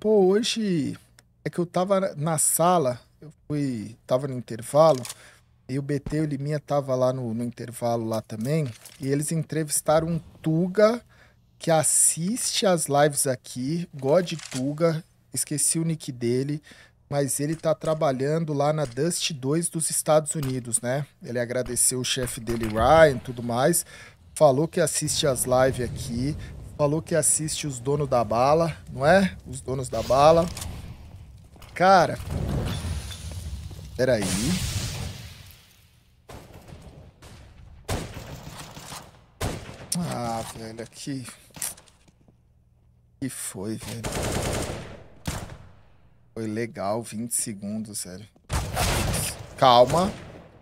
Pô, hoje é que eu tava na sala, eu fui, tava no intervalo, e o BT e o Liminha tava lá no, no intervalo lá também, e eles entrevistaram um Tuga que assiste as lives aqui, God Tuga, esqueci o nick dele, mas ele tá trabalhando lá na Dust 2 dos Estados Unidos, né? Ele agradeceu o chefe dele, Ryan, tudo mais, falou que assiste as lives aqui, Falou que assiste os donos da bala, não é? Os donos da bala. Cara. Peraí. Ah, velho, aqui. Que foi, velho? Foi legal, 20 segundos, sério. Calma,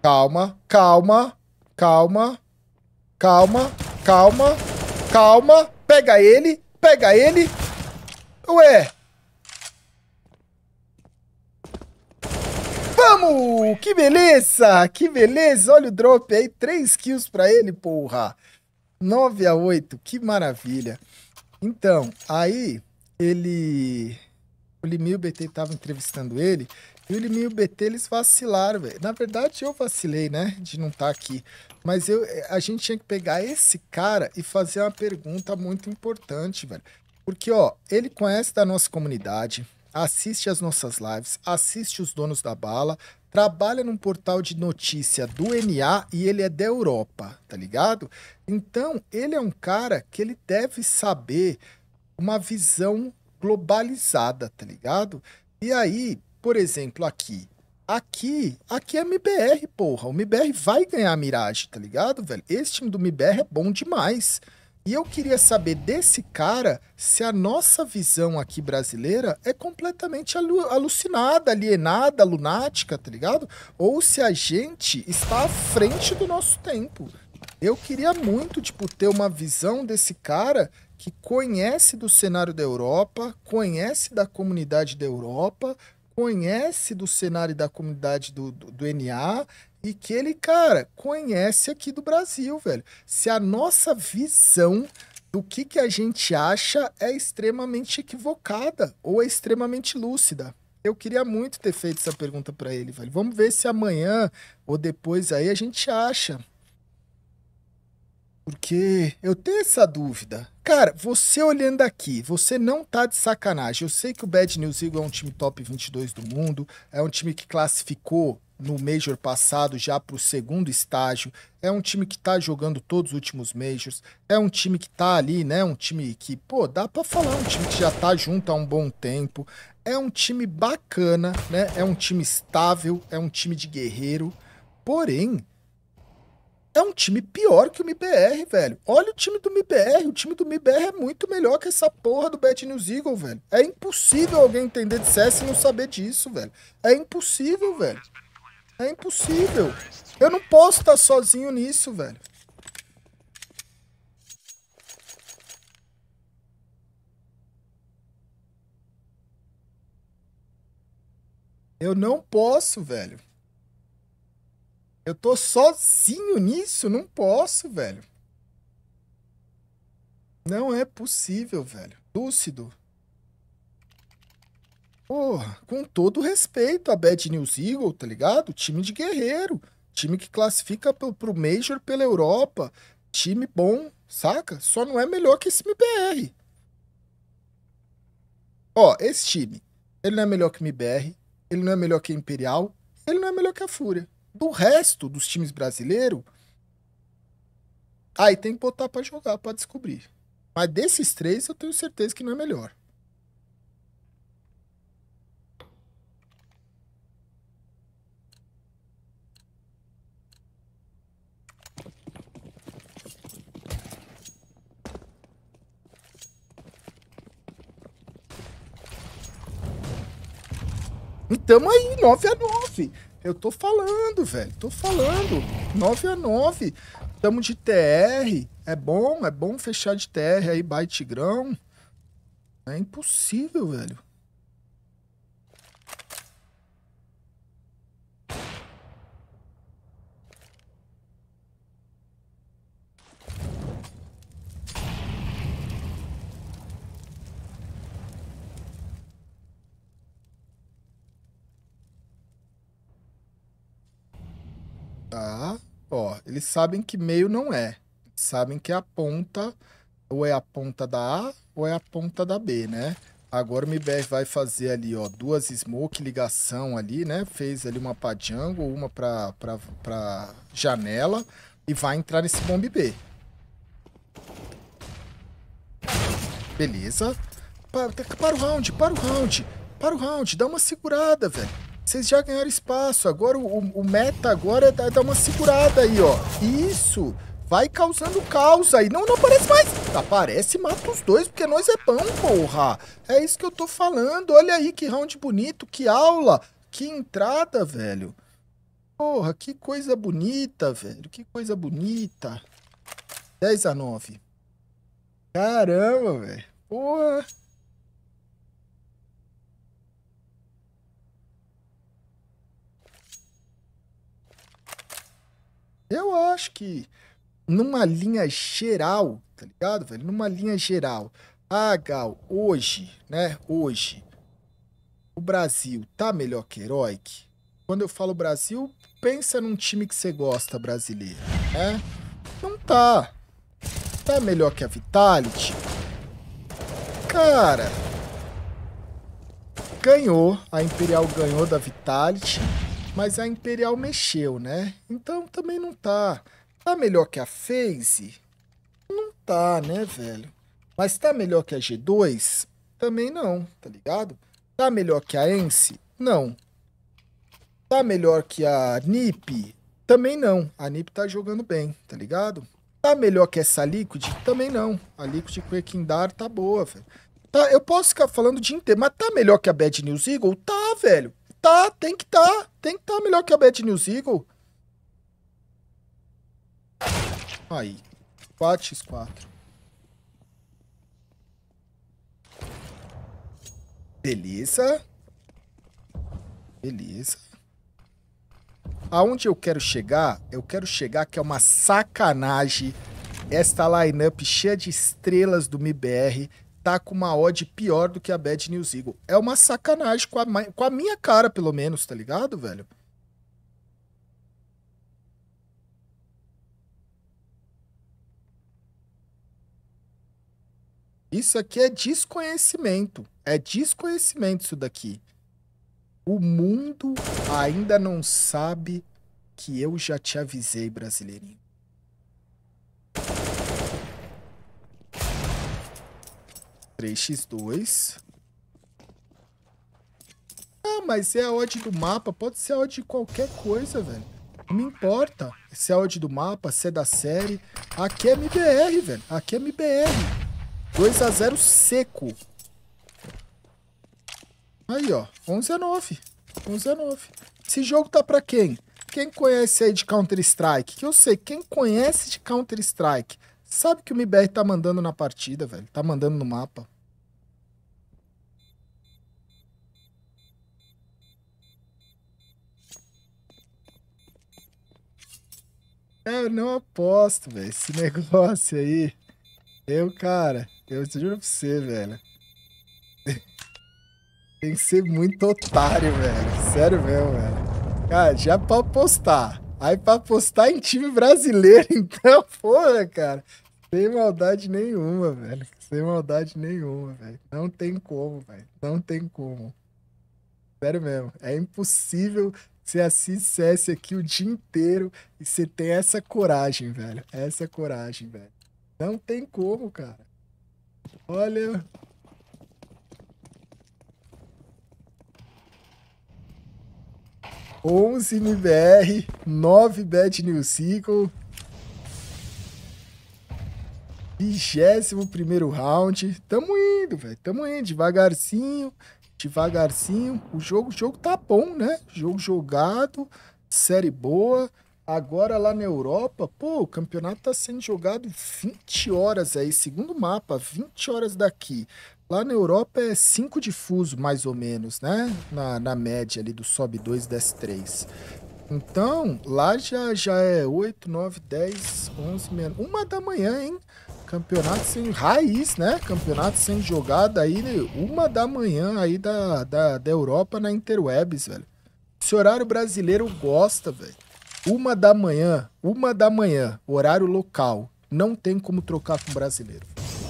calma, calma, calma, calma, calma, calma. Pega ele, pega ele. Ué. Vamos! Que beleza! Que beleza! Olha o drop aí, 3 kills pra ele, porra. 9 a 8, que maravilha. Então, aí ele... O BT tava entrevistando ele e o e o BT, eles vacilaram, velho. Na verdade, eu vacilei, né? De não estar tá aqui. Mas eu, eh, a gente tinha que pegar esse cara e fazer uma pergunta muito importante, velho. Porque, ó, ele conhece da nossa comunidade, assiste as nossas lives, assiste os donos da bala, trabalha num portal de notícia do NA e ele é da Europa, tá ligado? Então, ele é um cara que ele deve saber uma visão globalizada, tá ligado? E aí, por exemplo, aqui. Aqui, aqui é MBR, porra. O MBR vai ganhar a Mirage, tá ligado, velho? Esse time do MBR é bom demais. E eu queria saber desse cara se a nossa visão aqui brasileira é completamente alucinada, alienada, lunática, tá ligado? Ou se a gente está à frente do nosso tempo. Eu queria muito, tipo, ter uma visão desse cara que conhece do cenário da Europa, conhece da comunidade da Europa, conhece do cenário da comunidade do, do, do NA e que ele, cara, conhece aqui do Brasil, velho. Se a nossa visão do que, que a gente acha é extremamente equivocada ou é extremamente lúcida. Eu queria muito ter feito essa pergunta para ele, velho. Vamos ver se amanhã ou depois aí a gente acha. Porque eu tenho essa dúvida. Cara, você olhando aqui, você não tá de sacanagem. Eu sei que o Bad News Eagle é um time top 22 do mundo, é um time que classificou no Major passado já para o segundo estágio, é um time que tá jogando todos os últimos Majors, é um time que tá ali, né? Um time que, pô, dá para falar, um time que já tá junto há um bom tempo, é um time bacana, né? É um time estável, é um time de guerreiro, porém é um time pior que o MBR, velho. Olha o time do MBR. O time do MBR é muito melhor que essa porra do Bet News Eagle, velho. É impossível alguém entender de CS e não saber disso, velho. É impossível, velho. É impossível. Eu não posso estar sozinho nisso, velho. Eu não posso, velho. Eu tô sozinho nisso, não posso, velho. Não é possível, velho. Lúcido. Porra, com todo respeito a Bad News Eagle, tá ligado? Time de guerreiro. Time que classifica pro, pro Major pela Europa. Time bom, saca? Só não é melhor que esse MBR. Ó, esse time, ele não é melhor que o MBR, ele não é melhor que a Imperial, ele não é melhor que a Fúria do resto dos times brasileiros, aí tem que botar para jogar, para descobrir. Mas desses três, eu tenho certeza que não é melhor. Então tamo aí, 9 a 9. Eu tô falando, velho. Tô falando. 9 a 9. Tamo de TR. É bom, é bom fechar de TR aí, by Grão. É impossível, velho. Ah, ó, eles sabem que meio não é. Sabem que é a ponta, ou é a ponta da A, ou é a ponta da B, né? Agora o MBR vai fazer ali, ó, duas smoke ligação ali, né? Fez ali uma pra jungle, uma pra, pra, pra janela e vai entrar nesse bomb B. Beleza. Para, para o round, para o round, para o round, dá uma segurada, velho. Vocês já ganharam espaço. Agora o, o meta agora é dá, uma segurada aí, ó. Isso! Vai causando caos aí. Não, não aparece mais. Aparece e mata os dois, porque nós é bom, porra. É isso que eu tô falando. Olha aí que round bonito, que aula, que entrada, velho. Porra, que coisa bonita, velho. Que coisa bonita. 10 a 9. Caramba, velho. Porra. Eu acho que numa linha geral, tá ligado, velho? Numa linha geral, ah, Gal, hoje, né? Hoje, o Brasil tá melhor que Heroic? Quando eu falo Brasil, pensa num time que você gosta brasileiro, né? Não tá. Tá melhor que a Vitality? Cara, ganhou. A Imperial ganhou da Vitality. Mas a Imperial mexeu, né? Então também não tá. Tá melhor que a FaZe? Não tá, né, velho? Mas tá melhor que a G2? Também não, tá ligado? Tá melhor que a Ence? Não. Tá melhor que a NIP? Também não. A NIP tá jogando bem, tá ligado? Tá melhor que essa Liquid? Também não. A Liquid com Equindar tá boa, velho. Tá, eu posso ficar falando o dia inteiro, mas tá melhor que a Bad News Eagle? Tá, velho tá, tem que tá. Tem que tá melhor que a Bet News Eagle. Aí. 4x4. Beleza. Beleza. Aonde eu quero chegar? Eu quero chegar que é uma sacanagem esta lineup cheia de estrelas do MBR tá com uma odd pior do que a Bad News Eagle. É uma sacanagem com a, com a minha cara, pelo menos, tá ligado, velho? Isso aqui é desconhecimento. É desconhecimento isso daqui. O mundo ainda não sabe que eu já te avisei, brasileirinho. 3x2. Ah, mas é a odd do mapa. Pode ser a odd de qualquer coisa, velho. Não me importa se é a odd do mapa, se é da série. Aqui é MBR, velho. Aqui é MBR. 2x0 seco. Aí, ó. 11 x 9. 11 x 9. Esse jogo tá pra quem? Quem conhece aí de Counter-Strike? Que eu sei, quem conhece de Counter-Strike Sabe que o MBR tá mandando na partida, velho. Tá mandando no mapa. É, eu não aposto, velho. Esse negócio aí. Eu, cara, eu juro pra você, velho. Tem que ser muito otário, velho. Sério mesmo, velho. Cara, já pra apostar. Aí pra apostar em time brasileiro, então, porra, cara. Sem maldade nenhuma, velho. Sem maldade nenhuma, velho. Não tem como, velho. Não tem como. Sério mesmo. É impossível você assistisse aqui o dia inteiro e você tem essa coragem, velho. Essa coragem, velho. Não tem como, cara. Olha, 11 MBR, 9 Bet New Cycle. 21 round. Tamo indo, velho. Tamo indo. Devagarzinho, devagarzinho. O jogo, o jogo tá bom, né? Jogo jogado, série boa. Agora lá na Europa, pô, o campeonato tá sendo jogado 20 horas aí, segundo mapa, 20 horas daqui. Lá na Europa é 5 difuso, mais ou menos, né? Na, na média ali do SOB 2, desce 3. Então, lá já, já é 8, 9, 10, 11, menos. Uma da manhã, hein? Campeonato sem raiz, né? Campeonato sem jogada aí, né? uma da manhã aí da, da, da Europa na Interwebs, velho. Esse horário brasileiro gosta, velho. Uma da manhã, uma da manhã, horário local. Não tem como trocar com brasileiro.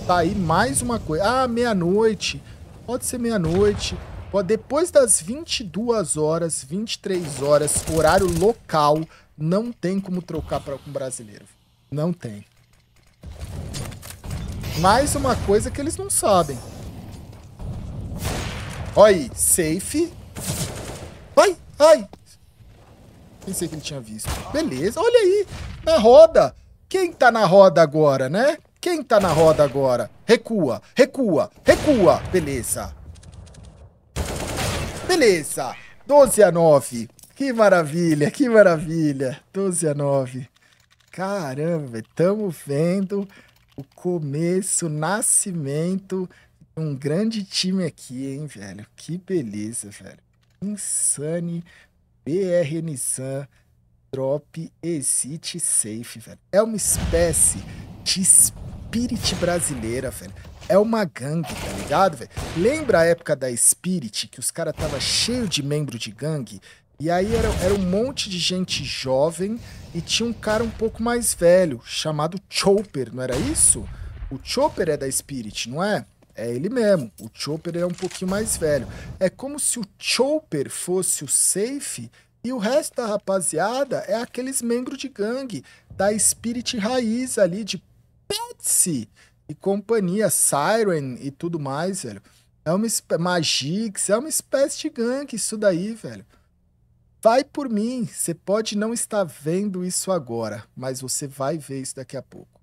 Tá aí mais uma coisa. Ah, meia-noite. Pode ser meia-noite. Depois das 22 horas, 23 horas, horário local, não tem como trocar para um brasileiro. Não tem. Mais uma coisa que eles não sabem. Olha aí, safe. Ai, ai. Pensei que ele tinha visto. Beleza, olha aí. Na roda. Quem tá na roda agora, né? Quem tá na roda agora? Recua, recua, recua. Beleza. Beleza. 12 a 9. Que maravilha, que maravilha. 12 a 9. Caramba, estamos vendo o começo, o nascimento de um grande time aqui, hein, velho? Que beleza, velho. Insane BR Nissan Drop Exit Safe, velho. É uma espécie de espécie Spirit brasileira, velho. É uma gangue, tá ligado, velho? Lembra a época da Spirit, que os caras tava cheio de membro de gangue? E aí era, era um monte de gente jovem e tinha um cara um pouco mais velho, chamado Chopper, não era isso? O Chopper é da Spirit, não é? É ele mesmo. O Chopper é um pouquinho mais velho. É como se o Chopper fosse o safe e o resto da rapaziada é aqueles membros de gangue da Spirit Raiz ali, de Pepsi e companhia, Siren e tudo mais, velho. É uma Magix, é uma espécie de gank isso daí, velho. Vai por mim, você pode não estar vendo isso agora, mas você vai ver isso daqui a pouco.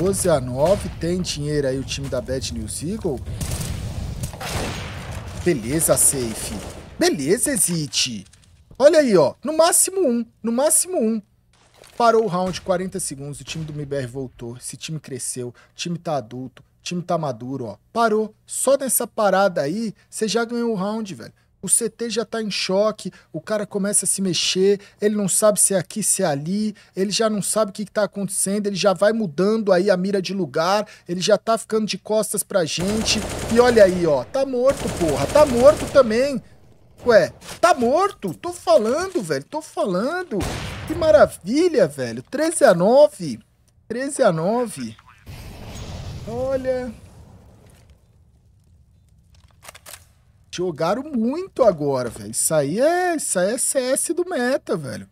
12 a 9. Tem dinheiro aí o time da Bad News Eagle. Beleza, safe. Beleza, Exit. Olha aí, ó. No máximo um. No máximo um. Parou o round, 40 segundos. O time do MBR voltou. Esse time cresceu. O time tá adulto. O time tá maduro, ó. Parou. Só nessa parada aí, você já ganhou o round, velho o CT já está em choque, o cara começa a se mexer, ele não sabe se é aqui, se é ali, ele já não sabe o que está acontecendo, ele já vai mudando aí a mira de lugar, ele já está ficando de costas pra gente. E olha aí, ó, tá morto, porra, tá morto também. Ué, tá morto? Tô falando, velho, tô falando. Que maravilha, velho. 13 a 9. 13 a 9. Olha... jogaram muito agora, velho. Isso aí é, isso aí é CS do meta, velho.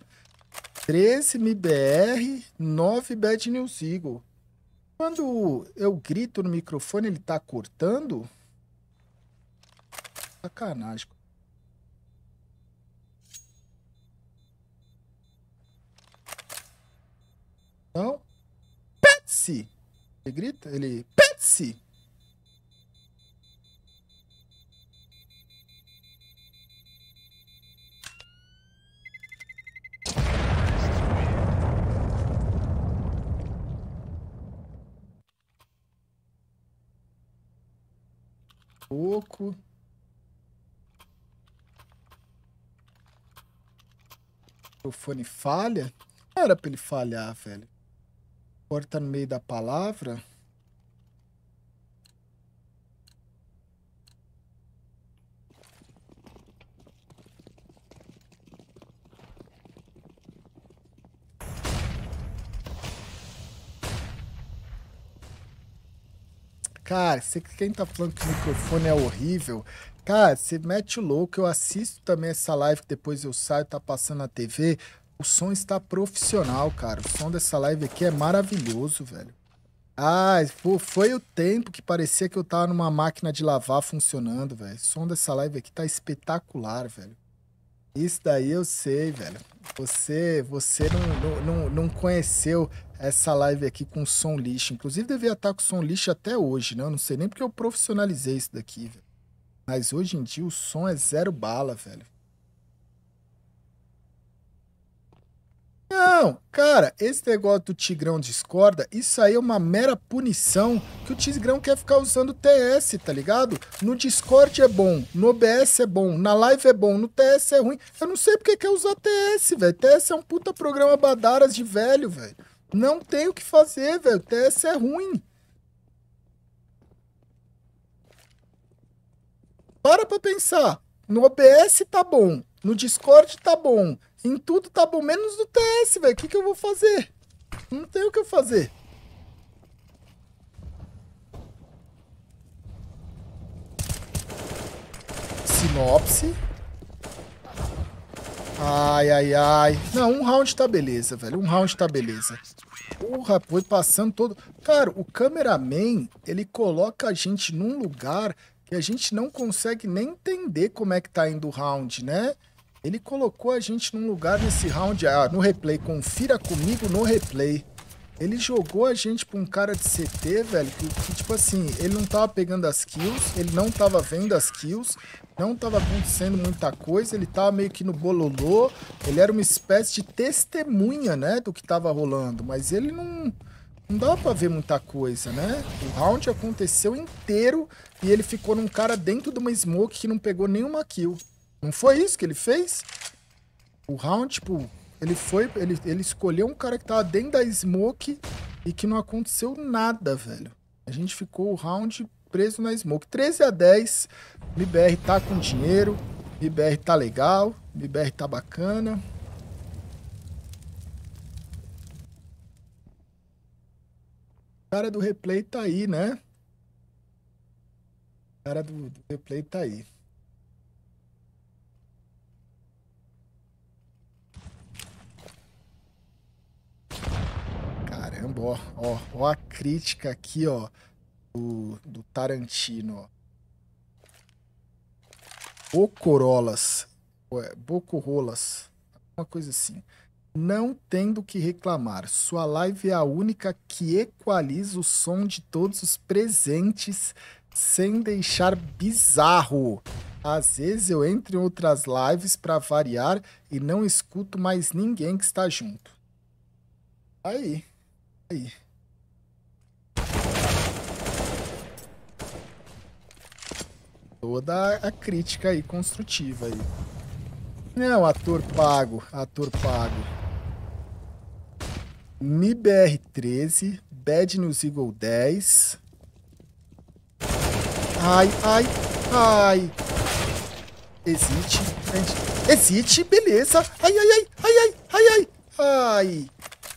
13 MBR, 9 Bad News Eagle. Quando eu grito no microfone, ele tá cortando? Sacanagem. Não. Petsy! Ele grita? Ele. Petsy! pouco. O fone falha? Não era pra ele falhar, velho. Corta no meio da palavra. Cara, você, quem tá falando que o microfone é horrível, cara, você mete o louco. Eu assisto também essa live que depois eu saio, tá passando na TV. O som está profissional, cara. O som dessa live aqui é maravilhoso, velho. Ah, foi o tempo que parecia que eu tava numa máquina de lavar funcionando, velho. O som dessa live aqui tá espetacular, velho. Isso daí eu sei, velho. Você, você não, não, não conheceu essa live aqui com som lixo. Inclusive, devia estar com som lixo até hoje, né? Eu não sei nem porque eu profissionalizei isso daqui, velho. Mas hoje em dia o som é zero bala, velho. Não, cara, esse negócio do Tigrão discorda, isso aí é uma mera punição que o Tigrão quer ficar usando TS, tá ligado? No Discord é bom, no OBS é bom, na live é bom, no TS é ruim. Eu não sei porque quer usar TS, velho. TS é um puta programa badaras de velho, velho. Não tem o que fazer, velho. TS é ruim. Para pra pensar. No OBS tá bom, no Discord tá bom, em tudo tá bom, menos no TS, velho. O que, que eu vou fazer? Não tem o que eu fazer. Sinopse. Ai, ai, ai. Não, um round tá beleza, velho. Um round tá beleza. Porra, foi passando todo... Cara, o cameraman, ele coloca a gente num lugar que a gente não consegue nem entender como é que tá indo o round, né? Ele colocou a gente num lugar nesse round, ah, no replay, confira comigo no replay. Ele jogou a gente pra um cara de CT, velho, que, que, tipo assim, ele não tava pegando as kills, ele não tava vendo as kills, não tava acontecendo muita coisa, ele tava meio que no bololô, ele era uma espécie de testemunha, né, do que tava rolando, mas ele não... Não dava pra ver muita coisa, né? O round aconteceu inteiro e ele ficou num cara dentro de uma smoke que não pegou nenhuma kill. Não foi isso que ele fez? O round, tipo, ele foi. Ele, ele escolheu um cara que tava dentro da smoke e que não aconteceu nada, velho. A gente ficou o round preso na smoke. 13 a 10. MBR tá com dinheiro. MBR tá legal. MBR tá bacana. O cara do replay tá aí, né? O cara do, do replay tá aí. Caramba, ó, ó, ó a crítica aqui, ó, do, do Tarantino, ó. Bocorolas, ué, Bocorolas, uma coisa assim. Não tendo que reclamar. Sua live é a única que equaliza o som de todos os presentes sem deixar bizarro. Às vezes eu entro em outras lives para variar e não escuto mais ninguém que está junto. Aí. Aí. Toda a crítica aí, construtiva aí. Não, ator pago, ator pago. br 13, Bad News Eagle 10. Ai, ai, ai. Existe, existe, beleza. ai, ai, ai, ai, ai, ai. Ai.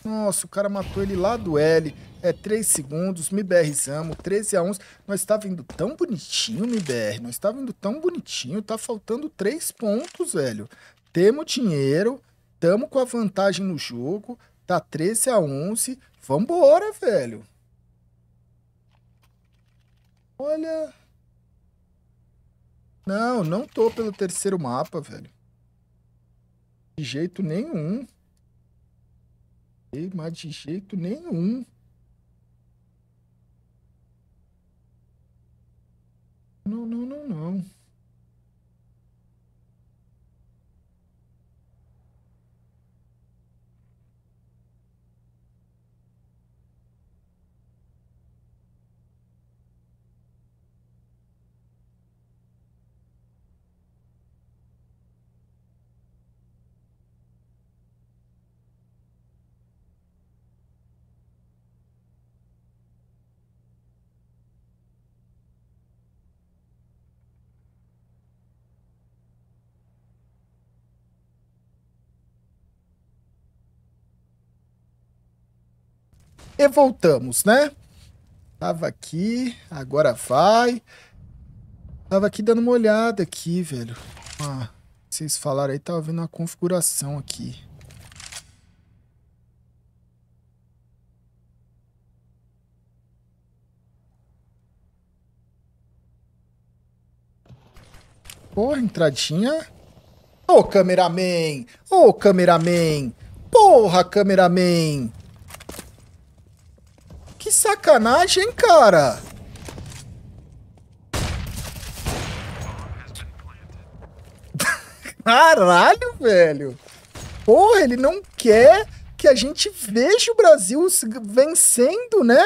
Nossa, o cara matou ele lá do L. É 3 segundos, MBRzamos, 13 a 11. Nós estávamos indo tão bonitinho, MBR. Nós estávamos indo tão bonitinho. Tá faltando 3 pontos, velho. Temos dinheiro, estamos com a vantagem no jogo. Tá 13 a 11. Vambora, velho. Olha. Não, não tô pelo terceiro mapa, velho. De jeito nenhum mas de jeito nenhum. Não, não, não, não. E voltamos, né? Tava aqui, agora vai. Tava aqui dando uma olhada aqui, velho. Ah, vocês falaram aí, tava vendo a configuração aqui. Porra, entradinha. Ô, oh, cameraman! Ô, oh, cameraman! Porra, cameraman! Que sacanagem, cara. Caralho, velho. Porra, ele não quer que a gente veja o Brasil vencendo, né?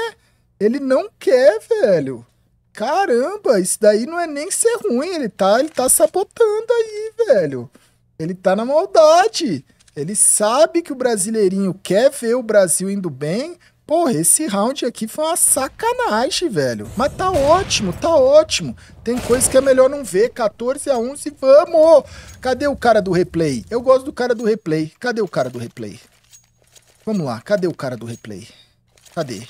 Ele não quer, velho. Caramba, isso daí não é nem ser ruim, ele tá, ele tá sabotando aí, velho. Ele tá na maldade. Ele sabe que o brasileirinho quer ver o Brasil indo bem, Porra, esse round aqui foi uma sacanagem, velho. Mas tá ótimo, tá ótimo. Tem coisa que é melhor não ver. 14 a 11, vamos! Cadê o cara do replay? Eu gosto do cara do replay. Cadê o cara do replay? Vamos lá, cadê o cara do replay? Cadê?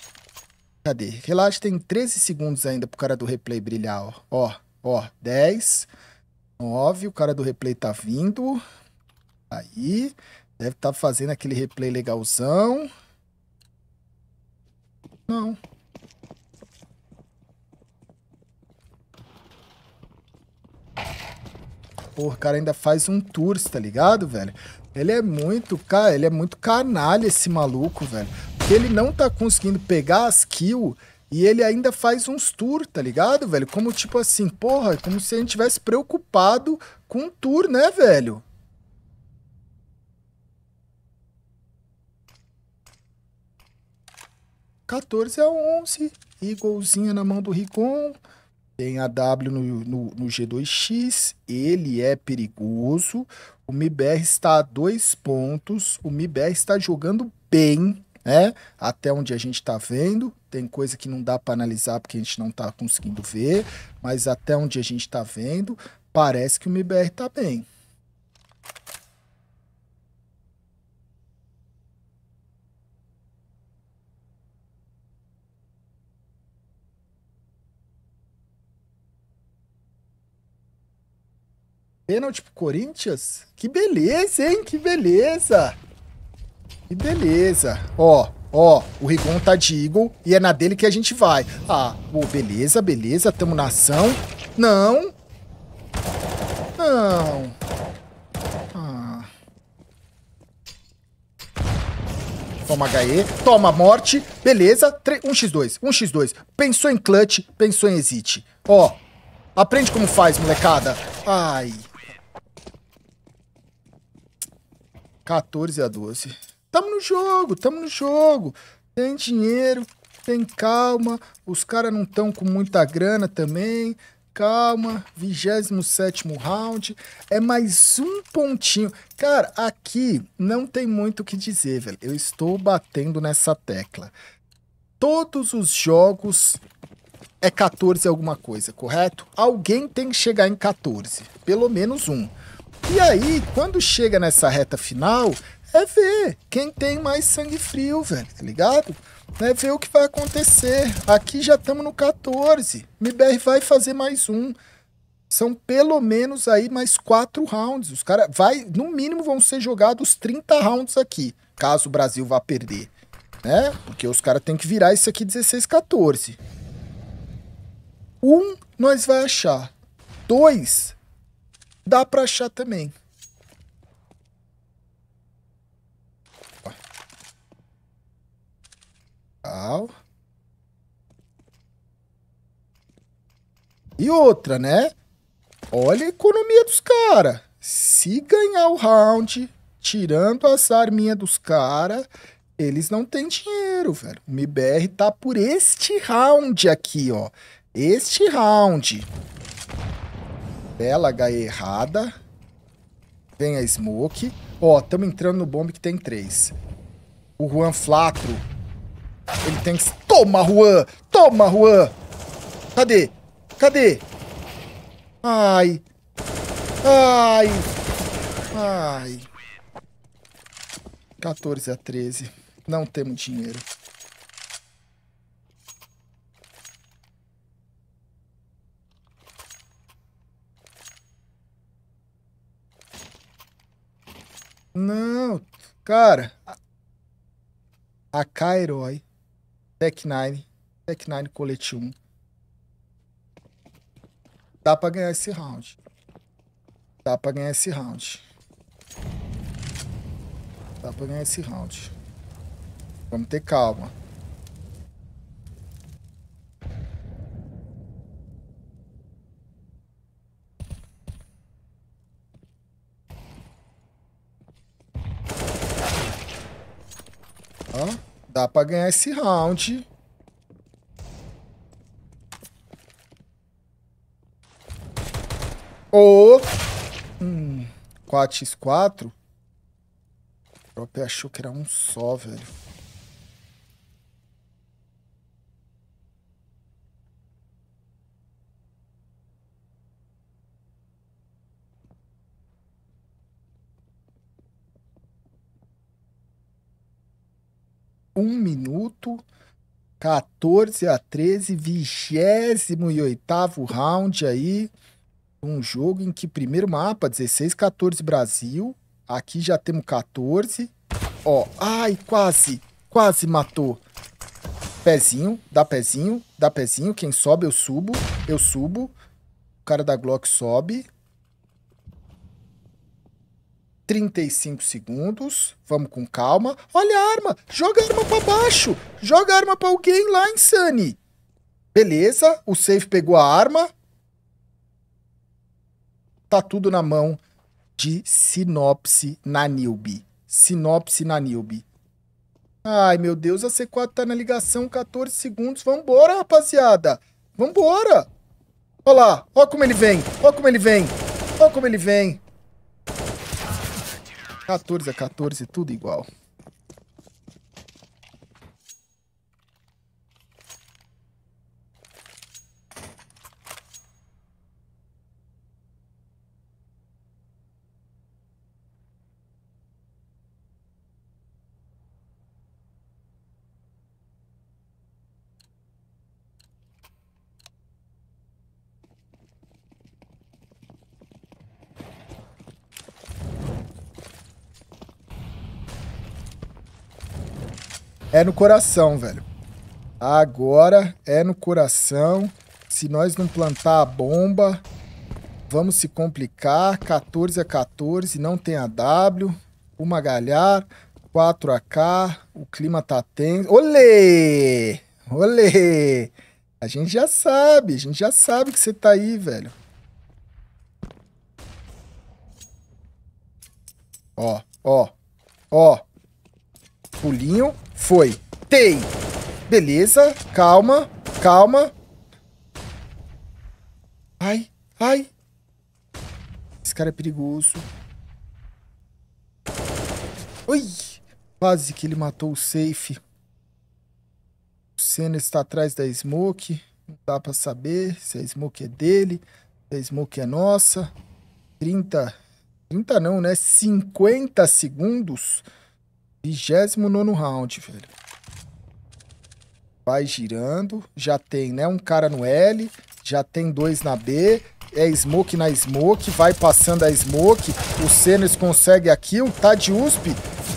Cadê? Relaxa, tem 13 segundos ainda pro cara do replay brilhar, ó. Ó, ó, 10, 9, o cara do replay tá vindo. Aí, deve estar tá fazendo aquele replay legalzão. Não. Porra, o cara ainda faz um tour, tá ligado, velho? Ele é muito, cara, ele é muito canalha esse maluco, velho. Porque ele não tá conseguindo pegar as kills e ele ainda faz uns tour, tá ligado, velho? Como tipo assim, porra, como se a gente tivesse preocupado com um tour, né, velho? 14 a 11. golzinha na mão do Rigon. Tem a W no, no, no, G2X. Ele é perigoso. O MIBR está a dois pontos. O MIBR está jogando bem, né? Até onde a gente está vendo. Tem coisa que não dá para analisar porque a gente não está conseguindo ver. Mas até onde a gente está vendo, parece que o MIBR está bem. Pênalti pro Corinthians? Que beleza, hein? Que beleza. Que beleza. Ó, ó, o Rigon tá de Eagle e é na dele que a gente vai. Ah, beleza, beleza. Tamo na ação. Não. Não. Ah. Toma HE, toma morte, beleza, 1x2, 1x2, pensou em clutch, pensou em exit. Ó, aprende como faz, molecada. Ai... 14 a 12. Tamo no jogo, tamo no jogo. Tem dinheiro, tem calma. Os caras não estão com muita grana também. Calma, 27 round. É mais um pontinho. Cara, aqui não tem muito o que dizer, velho. Eu estou batendo nessa tecla. Todos os jogos é 14 alguma coisa, correto? Alguém tem que chegar em 14. Pelo menos um. E aí, quando chega nessa reta final, é ver quem tem mais sangue frio, velho, tá ligado? É ver o que vai acontecer. Aqui já estamos no 14. MBR vai fazer mais um. São pelo menos aí mais quatro rounds. Os caras vai, no mínimo, vão ser jogados 30 rounds aqui, caso o Brasil vá perder. Né? Porque os caras têm que virar isso aqui 16-14. Um, nós vai achar. Dois, Dá para achar também. Ó. E outra, né? Olha a economia dos caras. Se ganhar o round, tirando as arminhas dos caras, eles não têm dinheiro, velho. O MBR tá por este round aqui, ó. Este round. Bela HE errada. Vem a Smoke. Ó, estamos entrando no bomb que tem três. O Juan Flatro. Ele tem que... Toma, Juan! Toma, Juan! Cadê? Cadê? Ai. Ai. Ai. 14 a 13. Não temos dinheiro. Não, cara. A, Kairoi, Tech9, Tech9 Colete 1. Dá pra ganhar esse round. Dá pra ganhar esse round. Dá pra ganhar esse round. Vamos ter calma. Tá? Dá pra ganhar esse round. Ô! Oh. Hum, 4x4? O próprio achou que era um só, velho. 1 minuto, 14 a 13, 28 round aí. Um jogo em que primeiro mapa, 16, 14 Brasil. Aqui já temos 14. Ó, ai, quase, quase matou. Pezinho, dá pezinho, dá pezinho. Quem sobe, eu subo, eu subo. O cara da Glock sobe. 35 segundos. Vamos com calma. Olha a arma. Joga a arma para baixo. Joga a arma para alguém lá, Insane. Beleza. O safe pegou a arma. Tá tudo na mão de Sinopse na Nilby. Sinopse na Nilby. Ai, meu Deus, a C4 tá na ligação, 14 segundos. Vambora, rapaziada. Vambora. Olha lá, olha como ele vem, olha como ele vem, olha como ele vem. 14 a 14, tudo igual. É no coração, velho. Agora é no coração. Se nós não plantar a bomba, vamos se complicar. 14 a 14, não tem a W. O galhar, 4 AK, o clima tá tenso. Olê! Olê! A gente já sabe, a gente já sabe que você tá aí, velho. Ó, ó, ó. Pulinho. Foi. Tei. Beleza. Calma. Calma. Ai. Ai. Esse cara é perigoso. Ui. Quase que ele matou o safe. O Senna está atrás da Smoke. Não dá pra saber se a Smoke é dele, se a Smoke é nossa. 30... 30 não, né? 50 segundos. 29 round, velho. Vai girando. Já tem, né? Um cara no L. Já tem dois na B. É smoke na smoke. Vai passando a smoke. O Senes consegue aqui O Tá de USP.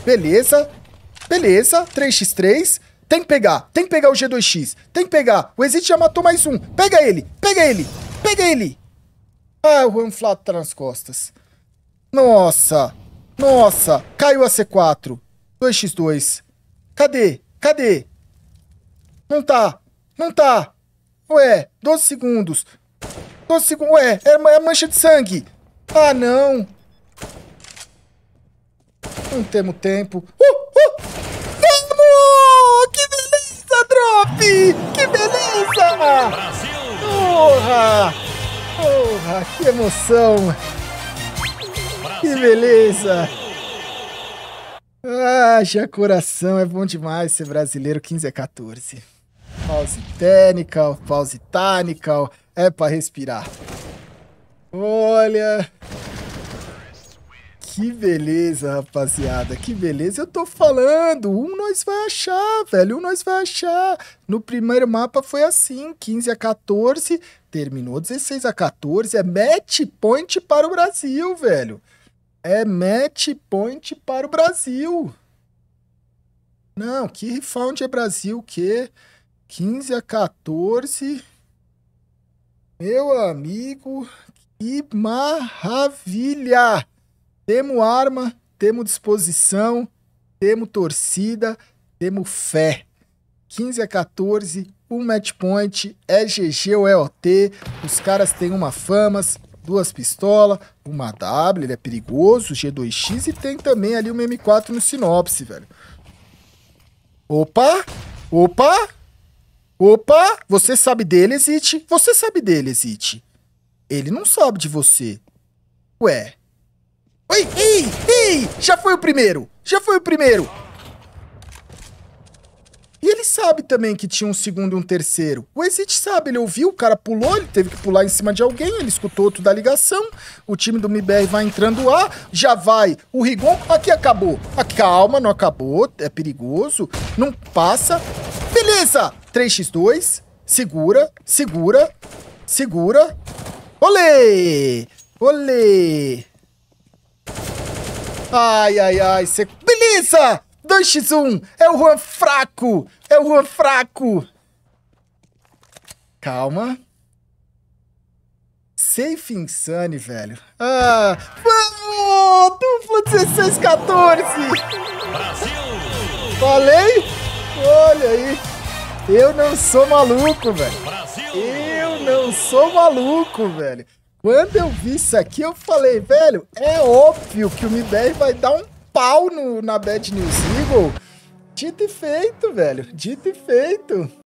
Beleza. Beleza. 3x3. Tem que pegar. Tem que pegar o G2X. Tem que pegar. O Exit já matou mais um. Pega ele. Pega ele. Pega ele. Ah, o Juan Flato tá nas costas. Nossa. Nossa. Caiu a C4. 2x2. Cadê? Cadê? Não tá. Não tá. Ué, 12 segundos. 12 segundos. Ué, é a é mancha de sangue. Ah, não. Não temos tempo. Uh, uh. Vamos! Que beleza, Drop! Que beleza! Brasil! Porra! Porra, que emoção! Que beleza! Ah, já coração, é bom demais ser brasileiro 15 a 14. Pause technical, pause tanical, é pra respirar. Olha! Que beleza, rapaziada, que beleza. Eu tô falando, um nós vai achar, velho, um nós vai achar. No primeiro mapa foi assim, 15 a 14, terminou 16 a 14, é match point para o Brasil, velho é match point para o Brasil. Não, que refund é Brasil que 15 a 14. Meu amigo, que maravilha! Temo arma, temo disposição, temo torcida, temo fé. 15 a 14, um match point, é GG ou é OT. Os caras têm uma fama, duas pistolas, uma W, ele é perigoso, G2X e tem também ali uma M4 no sinopse, velho. Opa! Opa! Opa! Você sabe dele, Zit? Você sabe dele, Zit? Ele não sabe de você. Ué. Oi, ei, ei! Já foi o primeiro! Já foi o primeiro! E ele sabe também que tinha um segundo e um terceiro. O Exit sabe, ele ouviu, o cara pulou, ele teve que pular em cima de alguém, ele escutou outro da ligação. O time do MBR vai entrando lá, já vai. O Rigon, aqui acabou. Aqui ah, calma, não acabou, é perigoso, não passa. Beleza! 3x2, segura, segura, segura. Olê! Olê! Ai, ai, ai, você... Beleza! 2x1! É o Juan fraco! É o Juan fraco! Calma. Safe Insane, velho. Ah, vamos! Dupla 16-14! Brasil! Falei? Olha aí. Eu não sou maluco, velho. Brasil! Eu não sou maluco, velho. Quando eu vi isso aqui, eu falei, velho, é óbvio que o mi vai dar um pau no, na Bad News Eagle. Dito e feito, velho. Dito e feito.